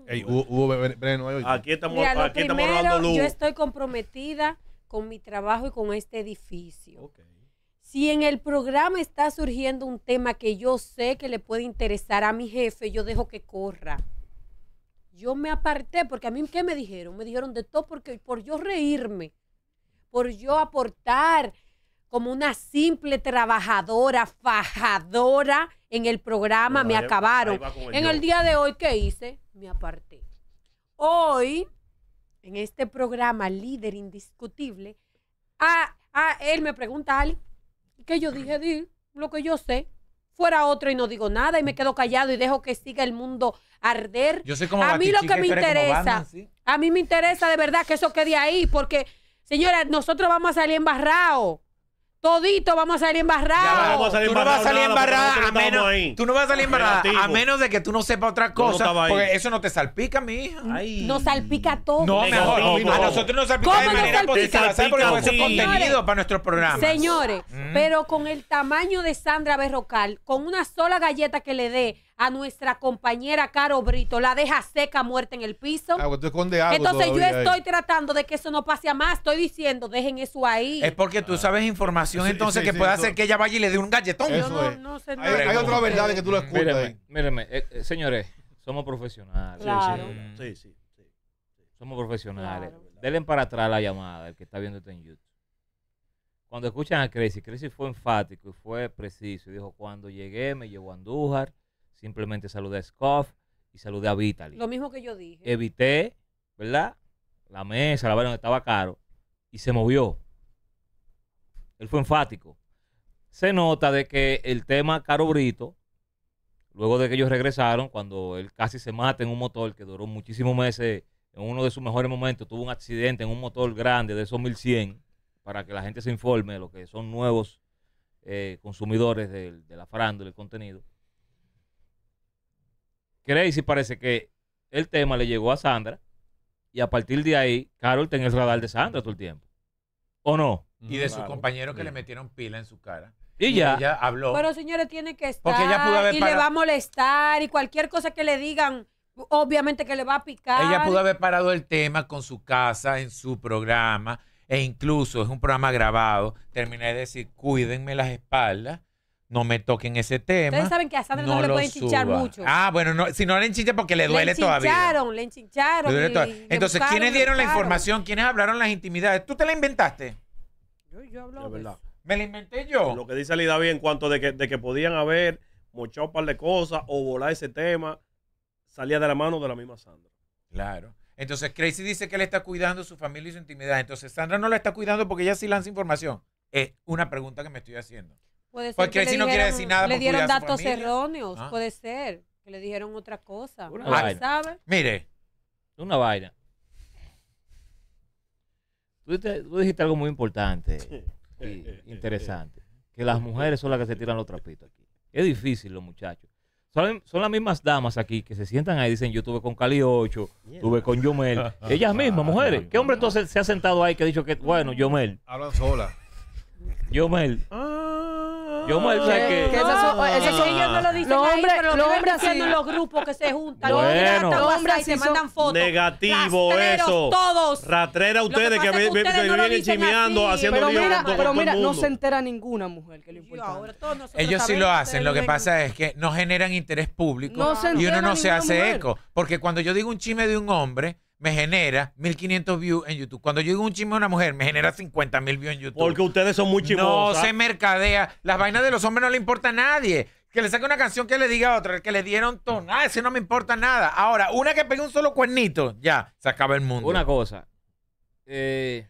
aquí estamos, aquí estamos dando luz. Yo estoy comprometida con mi trabajo y con este edificio. Si en el programa está surgiendo un tema que yo sé que le puede interesar a mi jefe, yo dejo que corra yo me aparté, porque a mí, ¿qué me dijeron? Me dijeron de todo porque por yo reírme, por yo aportar como una simple trabajadora, fajadora en el programa, me acabaron. en el día de hoy, ¿qué hice? Me aparté. Hoy, en este programa líder indiscutible, a, a él me pregunta, Ali, ¿qué yo dije? Di, lo que yo sé fuera otro y no digo nada y me quedo callado y dejo que siga el mundo arder. a mí lo que me interesa, a mí me interesa de verdad que eso quede ahí porque, señora, nosotros vamos a salir embarrados. Todito vamos a salir embarrados. tú no vas a salir embarrada a menos. Tú no vas a salir embarrada a menos de que tú no sepas otra cosa. porque eso no te salpica, mi hija. Nos salpica todo. No, mejor. A nosotros nos salpica de manera positiva. Porque eso es contenido para nuestro programa. Señores, mm. pero con el tamaño de Sandra Berrocal, con una sola galleta que le dé a nuestra compañera Caro Brito, la deja seca, muerta en el piso. Ah, pues entonces yo estoy tratando de que eso no pase a más, estoy diciendo, dejen eso ahí. Es porque tú ah. sabes información entonces que puede hacer que ella vaya y le dé un galletón. hay, otra verdad que tú lo escuchas. Míreme, eh, eh, señores, somos profesionales. Sí, mm. sí, Somos profesionales. Denle para atrás la llamada, el que está viendo esto en YouTube. Cuando escuchan a crisis crisis fue enfático y fue preciso. Y dijo, cuando llegué me llevó a Andújar Simplemente saludé a Scoff y saludé a Vitaly. Lo mismo que yo dije. Evité, ¿verdad? La mesa, la verdad, estaba caro. Y se movió. Él fue enfático. Se nota de que el tema Caro Brito, luego de que ellos regresaron, cuando él casi se mata en un motor que duró muchísimos meses, en uno de sus mejores momentos, tuvo un accidente en un motor grande de esos 1100, para que la gente se informe de lo que son nuevos eh, consumidores de, de la farándula, el contenido. Crazy parece que el tema le llegó a Sandra y a partir de ahí Carol tenía el radar de Sandra todo el tiempo. ¿O no? Y de su compañero que le metieron pila en su cara. Y, ya. Ella habló. Pero señores, tiene que estar. Porque y le va a molestar y cualquier cosa que le digan, obviamente que le va a picar. Ella pudo haber parado el tema con su casa, en su programa, e incluso es un programa grabado. Terminé de decir, cuídenme las espaldas no me toquen ese tema. Ustedes saben que a Sandra no, le pueden chinchar mucho. Ah, bueno, no, si no le enchincha porque le duele todavía. Le enchincharon, le enchincharon. Entonces, ¿quiénes dieron la información? ¿Quiénes hablaron las intimidades? ¿Tú te la inventaste? Yo, yo hablaba. De verdad. Me la inventé yo. Lo que dice Lidavi en cuanto de que, de que podían haber mochado un par de cosas o volar ese tema, salía de la mano de la misma Sandra. Claro. Entonces, Crazy dice que él está cuidando su familia y su intimidad. Entonces, Sandra no la está cuidando porque ella sí lanza información. Es una pregunta que me estoy haciendo. Puede ser Porque si no quiere decir nada. Le dieron datos erróneos, ah. puede ser. Que le dijeron otra cosa. Mire. Una vaina. Tú, dijiste, algo muy importante y interesante. que las mujeres son las que se tiran los trapitos aquí. Es difícil, los muchachos. Son, las mismas damas aquí que se sientan ahí y dicen, yo tuve con Cali 8, tuve con Yomel. <laughs> Ellas mismas, mujeres. ¿Qué hombre entonces se ha sentado ahí que ha dicho que, bueno, Yomel? Hablan sola. Yomel. Ah. Yo mal sé que... ellos no lo dicen los hombres, pero lo los grupos que se juntan. los hombres y se mandan fotos. Negativo eso. todos. Ratrera ustedes que, me, vienen chimeando, haciendo pero mira, Pero mira, no se entera ninguna mujer que le importa. Ellos sí lo hacen. Lo que pasa es que no generan interés público y uno no se hace eco. Porque cuando yo digo un chisme de un hombre me genera 1500 views en YouTube. Cuando yo digo un chisme a una mujer, me genera 50.000 mil views en YouTube. Porque ustedes son muy chismosos. No se mercadea. Las vainas de los hombres no le importa a nadie. Que le saque una canción que le diga a otra, que le dieron tono. Ah, ese no me importa nada. Ahora, una que pegue un solo cuernito, ya, se acaba el mundo. Una cosa. Eh,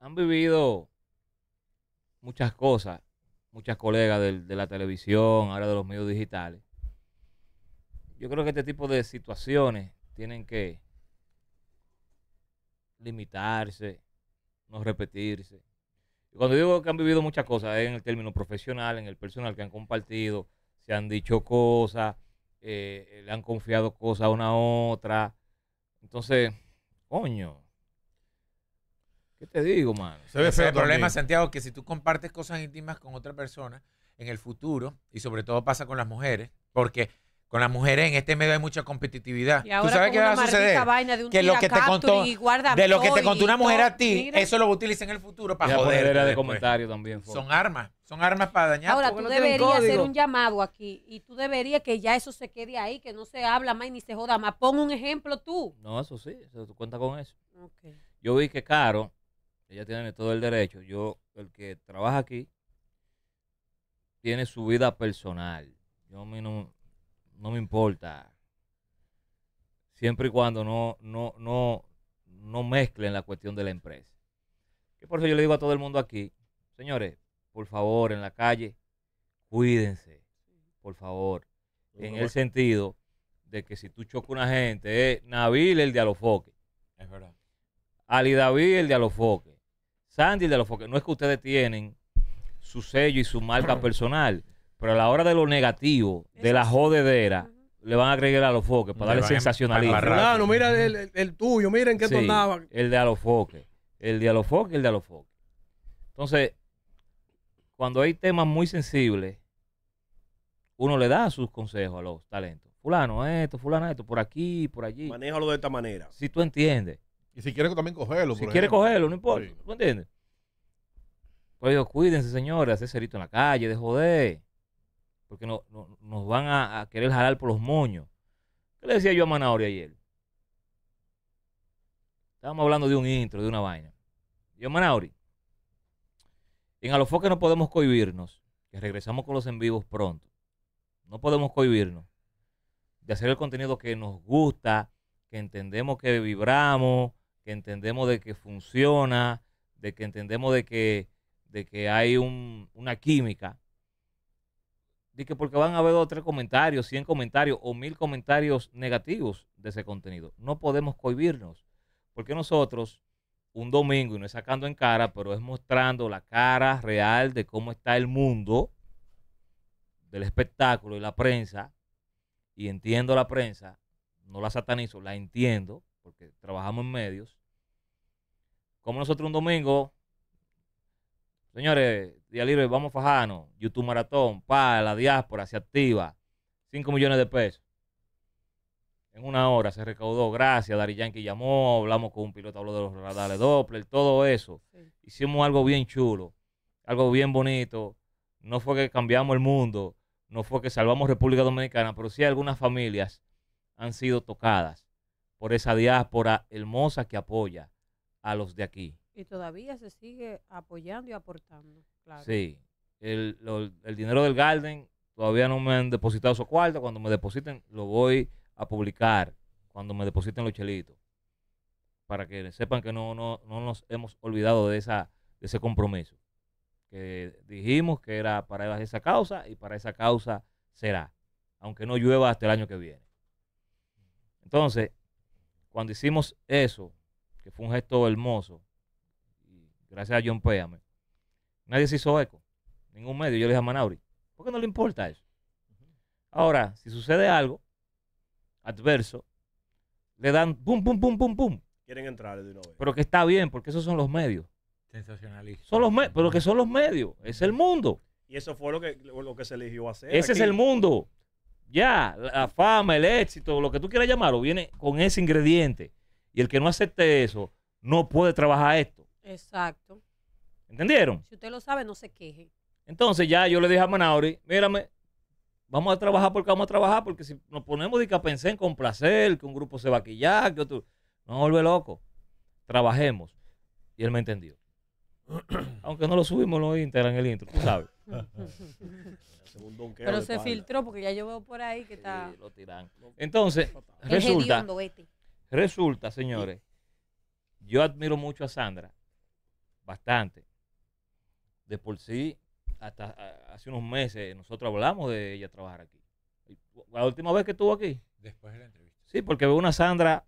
han vivido muchas cosas, muchas colegas de la televisión, ahora de los medios digitales yo creo que este tipo de situaciones tienen que limitarse, no repetirse. cuando digo que han vivido muchas cosas, en el término profesional, en el personal, que han compartido, se han dicho cosas, eh, le han confiado cosas a una otra. Entonces, coño. ¿Qué te digo, mano? el problema, Santiago, es que si tú compartes cosas íntimas con otra persona, en el futuro, y sobre todo pasa con las mujeres, porque con las mujeres en este medio hay mucha competitividad. ¿Tú sabes qué va a suceder? que lo que te contó, una mujer a ti, eso lo utilicen en el futuro para pues, joder. de comentario también. Son armas, son armas para dañar. Ahora tú deberías hacer un llamado aquí y tú deberías que ya eso se quede ahí, que no se habla más y ni se joda más. Pon un ejemplo tú. No, eso sí, tú cuenta con eso. Yo vi que Caro, ella tiene todo el derecho. Yo, el que trabaja aquí, tiene su vida personal. Yo a no, no me importa. Siempre y cuando no, no, no, mezclen la cuestión de la empresa. Y por eso yo le digo a todo el mundo aquí, señores, por favor, en la calle, cuídense, por favor. En el sentido de que si tú chocas una gente, es Nabil el de Alofoque. Es verdad. Ali David el de Alofoque. Sandy el de Alofoque. No es que ustedes tienen su sello y su marca <clears throat> personal. Pero a la hora de lo negativo, de la jodedera, le van a agregar a los foques para darle sensacionalismo. mira el, tuyo, miren qué sí, El de a los foques. El de a los foques, el de a los foques. Entonces, cuando hay temas muy sensibles, uno le da sus consejos a los talentos. Fulano, esto, fulano, esto, por aquí, por allí. Manejalo de esta manera. Si tú entiendes. Y si quieres también cogerlo. Si quieres cogerlo, no importa. ¿Tú entiendes? Pues digo, cuídense, señores, hacer cerito en la calle, de joder porque no, nos van a, querer jalar por los moños. ¿Qué le decía yo a Manauri ayer? Estábamos hablando de un intro, de una vaina. Yo, Manauri, en Alofoque no podemos cohibirnos, que regresamos con los en vivos pronto. No podemos cohibirnos de hacer el contenido que nos gusta, que entendemos que vibramos, que entendemos de que funciona, de que entendemos de que, de que hay un, una química que porque van a haber tres comentarios, cien comentarios o mil comentarios negativos de ese contenido. No podemos cohibirnos, porque nosotros, un domingo, y no es sacando en cara, pero es mostrando la cara real de cómo está el mundo del espectáculo y la prensa, y entiendo la prensa, no la satanizo, la entiendo, porque trabajamos en medios. Como nosotros un domingo Señores, día libre, vamos Fajano, YouTube Maratón, PA, la diáspora se activa. 5 millones de pesos. En una hora se recaudó. Gracias, Dari Yankee llamó, hablamos con un piloto, habló de los radares Doppler, todo eso. Hicimos algo bien chulo, algo bien bonito. No fue que cambiamos el mundo, no fue que salvamos República Dominicana, pero sí algunas familias han sido tocadas por esa diáspora hermosa que apoya a los de aquí. Y todavía se sigue apoyando y aportando. Claro. Sí. El, el, dinero del Garden todavía no me han depositado su cuarto. Cuando me depositen, lo voy a publicar. Cuando me depositen los chelitos. Para que sepan que no, no, no nos hemos olvidado de, esa, de ese compromiso. Que dijimos que era para esa causa y para esa causa será. Aunque no llueva hasta el año que viene. Entonces, cuando hicimos eso, que fue un gesto hermoso, gracias a John Péame, eh. nadie se hizo eco. Ningún medio. Yo le dije a Manauri, ¿por qué no le importa eso? Ahora, si sucede algo adverso, le dan pum, pum, pum, pum, pum. Quieren entrar de una Pero que está bien, porque esos son los medios. Son los pero que son los medios. Es el mundo. Y eso fue lo que, lo que se eligió hacer. Ese es el mundo. Ya, la fama, el éxito, lo que tú quieras llamarlo, viene con ese ingrediente. Y el que no acepte eso, no puede trabajar esto. Exacto. ¿Entendieron? Si usted lo sabe, no se queje. Entonces ya yo le dije a Manauri, mírame, vamos a trabajar porque vamos a trabajar, porque si nos ponemos de en complacer, que un grupo se va a quillar, que otro... No vuelve loco. Trabajemos. Y él me entendió. <clears throat> Aunque no lo subimos los Instagram en el intro, tú sabes. <laughs> Pero se filtró porque ya yo veo por ahí que está. Entonces, resulta, este. resulta, señores, yo admiro mucho a Sandra bastante. De por sí, hasta hace unos meses nosotros hablamos de ella trabajar aquí. La última vez que estuvo aquí. Después de la entrevista. Sí, porque veo una Sandra.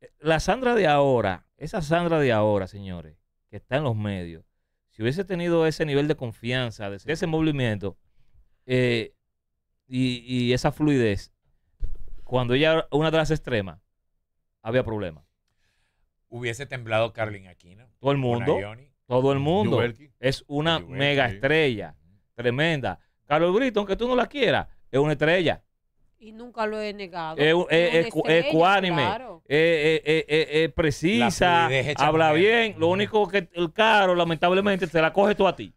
Eh, la Sandra de ahora, esa Sandra de ahora, señores, que está en los medios, si hubiese tenido ese nivel de confianza, de ese movimiento eh, y, y, esa fluidez, cuando ella una de las extremas, había problemas hubiese temblado Carlin Aquino. Todo el mundo. Todo el mundo. Es una mega estrella. Tremenda. Carlos Brito, aunque tú no la quieras, es una estrella. Y nunca lo he negado. es ecuánime, es precisa, habla bien. Lo único que el caro, lamentablemente, te la coge tú a ti.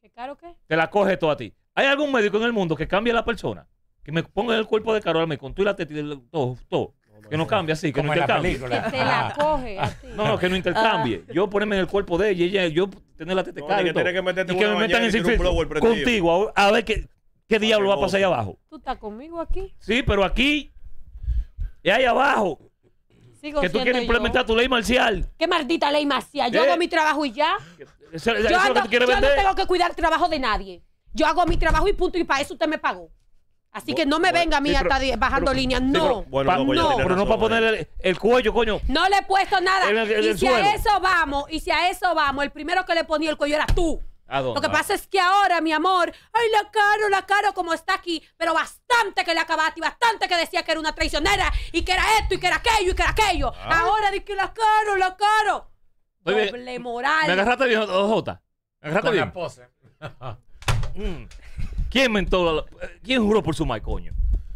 ¿Qué caro qué? Te la coge tú a ti. ¿Hay algún médico en el mundo que cambie la persona? Que me ponga en el cuerpo de caro, me con y la teta todo, todo. Que no cambie así, que no intercambie. Que Te la ah. coge a ah, ti. No, no, que no intercambie. Ah. Yo ponerme en el cuerpo de ella, ella yo tener la tete y que todo. que me metan en el un contigo a, ver qué, qué diablo va a pasar ahí abajo. ¿Tú estás conmigo aquí? Sí, pero aquí y ahí abajo, que tú quieres implementar tu ley marcial. Qué maldita ley marcial. Yo eh. hago mi trabajo y ya. Eso, Yo, es lo yo no tengo que cuidar el trabajo de nadie. Yo hago mi trabajo y punto, y para eso usted me pagó. Así que no me venga a mí hasta bajando líneas, no. no, pero no para poner el, cuello, coño. No le he puesto nada. y si a eso vamos, y si a eso vamos, el primero que le ponía el cuello era tú. Lo que ah. pasa es que ahora, mi amor, ay, la caro, la caro, como está aquí, pero bastante que le acabaste bastante que decía que era una traicionera y que era esto y que era aquello y que era aquello. Ah. Ahora di que la caro, la caro. Doble moral. Me agarraste bien, OJ. Me agarraste Con La pose. <laughs> Mm. ¿Quién mentó? ¿Quién juró por su mal, coño?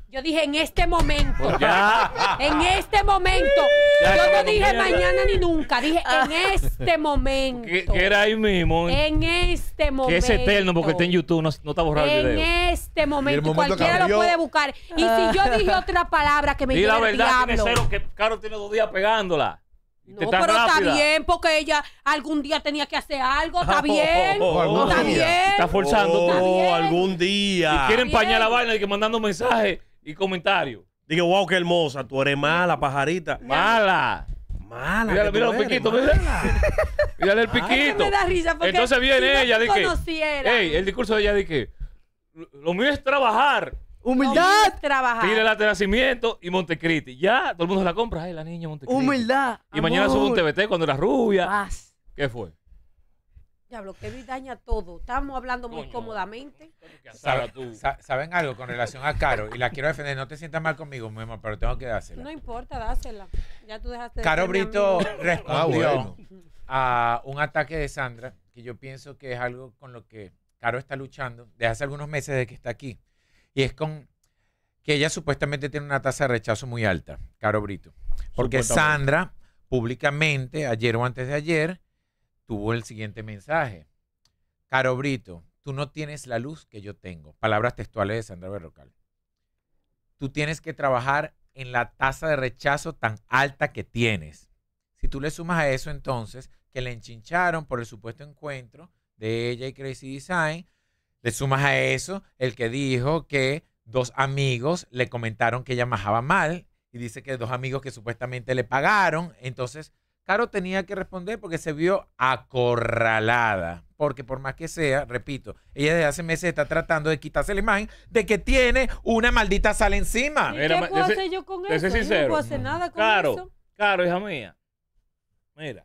Yo dije en este momento. Ya. <laughs> En este momento. <laughs> yo no dije mañana ni nunca. Dije en ah. este <laughs> momento. Que, era ahí mismo. ¿eh? En este momento. Que es eterno porque está en YouTube, no, está borrado el video. En este momento. cualquiera lo puede buscar. Y si yo dije ah. otra palabra que me diablo. Y la verdad, cero, que Caro tiene dos días pegándola. No, pero está bien, porque ella algún día tenía que hacer algo, está <laughs> oh, bien. Oh, oh, está bien. Está forzando. Está algún día. Y quiere empañar la vaina y que mandando mensajes y comentarios. Dije, wow, qué hermosa. Tú eres mala, pajarita. Mala. Mala. mira el piquito, mira. <laughs> Mírale el piquito. da risa porque Entonces viene ella, de que. el discurso de ella de que lo mío es trabajar. Humildad. Trabajar. Tira de nacimiento y Montecriti. Ya, todo el mundo la compra. Ay, la niña Montecristi. Humildad. Y mañana sube un TBT cuando era rubia. ¿Qué fue? Diablo, que vi daña todo. Estamos hablando muy cómodamente. ¿Saben algo con relación a Caro? Y la quiero defender. No te sientas mal conmigo, mi pero tengo que dársela. No importa, dásela. Ya tú dejaste Caro Brito <laughs> respondió ah, a un ataque de Sandra, que yo pienso que es algo con lo que Caro está luchando desde hace algunos meses de que está aquí. Y es con que ella supuestamente tiene una tasa de rechazo muy alta, Caro Brito. Porque Sandra públicamente, ayer o antes de ayer, tuvo el siguiente mensaje. Caro Brito, tú no tienes la luz que yo tengo. Palabras textuales de Sandra Berrocal. Tú tienes que trabajar en la tasa de rechazo tan alta que tienes. Si tú le sumas a eso entonces que le enchincharon por el supuesto encuentro de ella y Crazy Design, le sumas a eso el que dijo que dos amigos le comentaron que ella majaba mal y dice que dos amigos que supuestamente le pagaron. Entonces, Caro tenía que responder porque se vio acorralada. Porque por más que sea, repito, ella desde hace meses está tratando de quitarse la imagen de que tiene una maldita sal encima. ¿Qué yo con eso? no puedo nada con claro, eso. Claro, hija mía. Mira.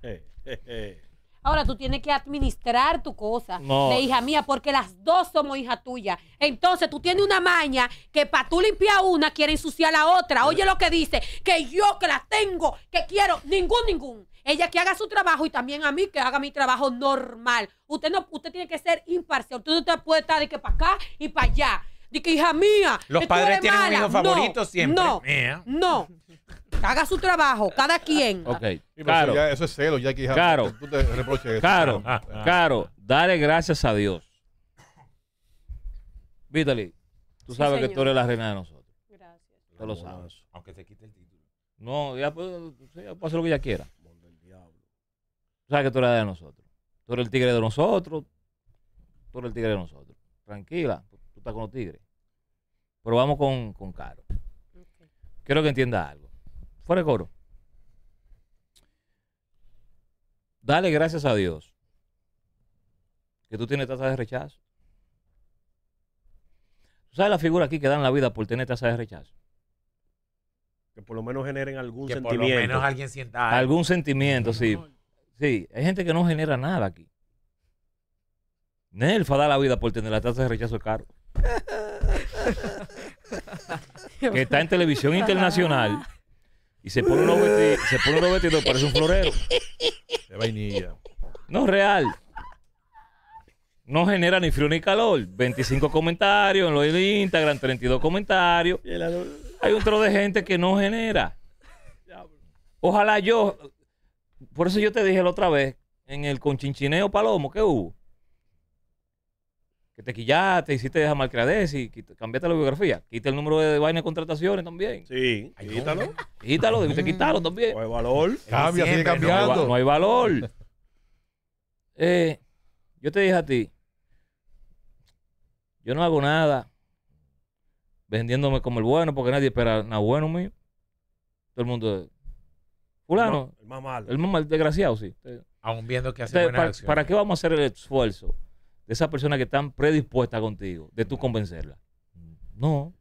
Eh, eh, eh. Ahora tú tienes que administrar tu cosa de hija ah, mía, porque las dos somos hija tuya. Entonces tú tienes una maña que para tú limpiar una quiere ensuciar la otra. Oye lo que dice, que yo que la tengo, que quiero, ningún, ningún. Ella que haga su trabajo y también a mí que haga mi trabajo normal. Usted no, usted tiene que ser imparcial. Usted no te puede estar de que para acá y para allá. Dice, que hija mía. Los padres tienen un hijo favorito siempre. No, no. Haga su trabajo, cada quien. <laughs> Ok. Claro. eso es celo, ya que hija, Claro. tú te reproches eso. Caro, ah, ah, ah. dale gracias a Dios. Vitaly, tú sabes que tú eres la reina de nosotros. Gracias. Tú lo sabes. Aunque te quite el título. No, ya puede, hacer lo que ella quiera. Tú sabes que tú eres la de nosotros. Tú eres el tigre de nosotros. Tú eres el tigre de nosotros. Tranquila está con los tigres. Pero vamos con, con Caro. Quiero que entienda algo. Fuera de coro. Dale gracias a Dios que tú tienes tasa de rechazo. ¿Tú sabes la figura aquí que dan la vida por tener tasa de rechazo? Que por lo menos generen algún sentimiento. Por lo menos alguien sienta algo. Algún sentimiento, sí. Sí, hay gente que no genera nada aquí. Nelfa da la vida por tener la tasa de rechazo caro que está en televisión internacional y se pone un vestidos, se pone parece un florero. De vainilla. No, real. No genera ni frío ni calor. 25 comentarios en lo de Instagram, 32 comentarios. Hay otro de gente que no genera. Ojalá yo. Por eso yo te dije la otra vez, en el conchinchineo palomo que hubo que te quillaste, hiciste esa malcreades y cambiaste la biografía. Quita el número de, vainas vaina de contrataciones también. Sí, quítalo. Quítalo, debiste quitarlo también. No hay valor. Cambia, sigue cambiando. No hay, valor. Eh, yo te dije a ti, yo no hago nada vendiéndome como el bueno porque nadie espera nada bueno mío. Todo el mundo... Fulano. El más, el mal. El más mal, desgraciado, sí. Aún viendo que hace buena acción. ¿Para qué vamos a hacer el esfuerzo? de esas personas que están predispuestas contigo, de tú convencerla. No.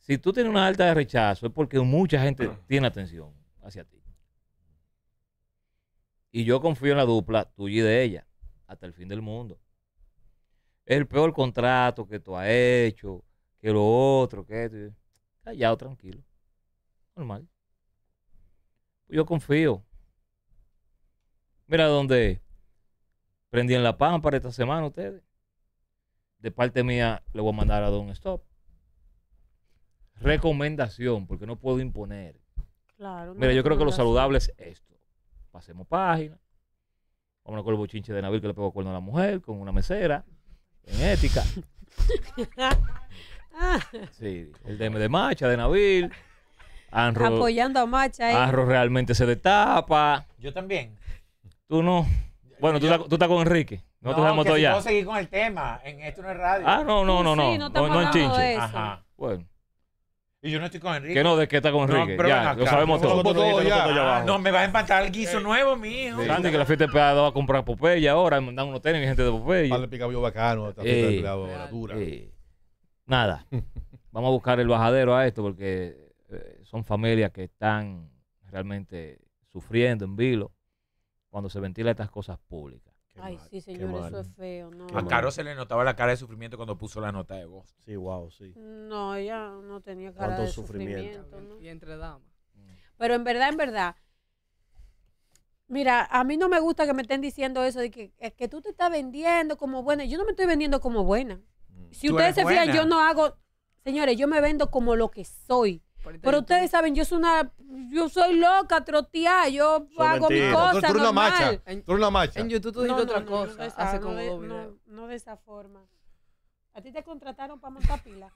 Si tú tienes una alta de rechazo es porque mucha gente tiene atención hacia ti. Y yo confío en la dupla tuya y de ella, hasta el fin del mundo. Es el peor contrato que tú has hecho, que lo otro, que esto. Callado, tranquilo. Normal. Yo confío. Mira dónde prendí en la pámpara esta semana ustedes. De parte mía le voy a mandar a Don Stop. Recomendación, porque no puedo imponer. Claro. Mira, yo creo que lo saludable es esto. Pasemos página. Vámonos con el bochinche de Nabil que le pegó cuerno a la mujer con una mesera. En ética. <laughs> Sí, el DM de Macha, de Nabil. Apoyando a Macha. Arro realmente se destapa. Yo también. Tú no. Bueno, tú, estás, con Enrique. No, no dejamos todo si ya. a seguir con el tema. En esto no es radio. Ah, no, no, no, no. Sí, no, no, en chinche. Ajá. Bueno. Y yo no estoy con Enrique. Que no, de qué está con Enrique. ya, lo sabemos todo. ya. Ah, no, me vas a empatar el guiso nuevo, mijo. Sí. que la fiesta de va a comprar Popeye ahora, mandan unos tenis, gente de Popeye. Vale, picabio bacano, está eh, la dura. Eh, nada. <laughs> Vamos a buscar el bajadero a esto porque eh, son familias que están realmente sufriendo en vilo cuando se ventila estas cosas públicas. Ay, sí, señor, eso es feo. A Caro se le notaba la cara de sufrimiento cuando puso la nota de voz. Sí, wow, sí. No, ella no tenía cara de sufrimiento. Y entre damas. Mm. Pero en verdad, en verdad, mira, a mí no me gusta que me estén diciendo eso de que, es que tú te estás vendiendo como buena. Yo no me estoy vendiendo como buena. Mm. Si ustedes se fijan, yo no hago, señores, yo me vendo como lo que soy. Pero ustedes saben, yo soy una, yo soy loca, troteada, yo hago mi cosa normal. Tú eres una macha. En YouTube tú dijiste otra cosa. no ah, de esa- hace como no de- esa forma. ¿A ti te contrataron para montar pila?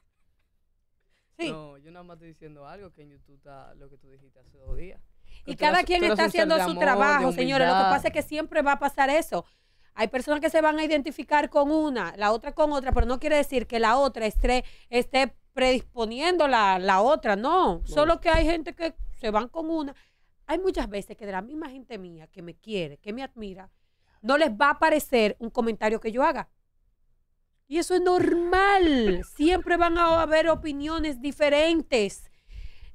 Sí. No, yo nada más estoy diciendo algo que en YouTube está lo que tú dijiste hace dos días. Y cada quien está haciendo su trabajo, señores. Lo que pasa es que siempre va a pasar eso. Hay personas que se van a identificar con una, la otra con otra, pero no quiere decir que la otra esté, esté predisponiendo la, otra, no, solo que hay gente que se van con una. Hay muchas veces que de la misma gente mía que me quiere, que me admira, no les va a aparecer un comentario que yo haga. Y eso es normal. Siempre van a haber opiniones diferentes.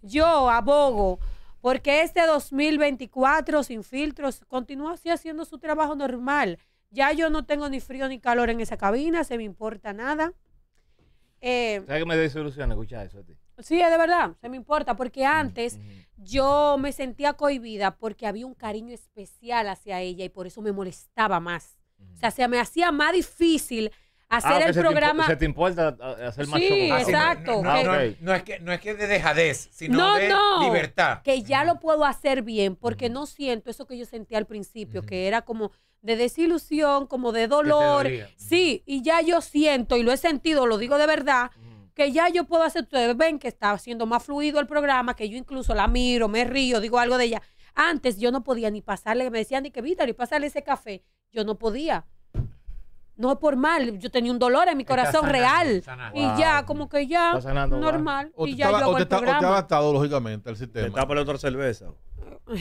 Yo abogo porque este 2024 sin filtros continúa así haciendo su trabajo normal. Ya yo no tengo ni frío ni calor en esa cabina, se me importa nada. Eh, ¿Sabes que me desilusiona escuchar eso a ti? Sí, de verdad, se me importa, porque antes yo me sentía cohibida porque había un cariño especial hacia ella y por eso me molestaba más. O sea, se me hacía más difícil hacer ah, el programa. importa hacer más Sí, ah, exacto. No, es que, no que de dejadez, sino de libertad. Que ya lo puedo hacer bien, porque no siento eso que yo sentía al principio, que era como de desilusión, como de dolor. Sí, y ya yo siento, y lo he sentido, lo digo de verdad, que ya yo puedo hacer. Ustedes ven que está siendo más fluido el programa, que yo incluso la miro, me río, digo algo de ella. Antes yo no podía ni pasarle, me decían ni que Víctor, ni pasarle ese café. Yo no podía no por mal, yo tenía un dolor en mi corazón real. Y ya, como que ya, sanando, normal. O te y ya te ha gastado lógicamente, el sistema. Te está por otra cerveza. <laughs>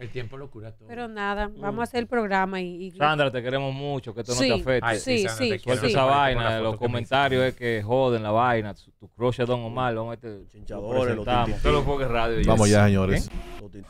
el tiempo lo cura todo. Pero nada, mm. vamos a hacer el programa y... Sandra, te queremos mucho, que esto no te afecte. sí, sí, sí Suelta esa vaina, los comentarios es que joden la vaina. Tu crush es Don Omar, vamos a este... Chinchadores, los radio. Vamos ya, señores. ¿Eh?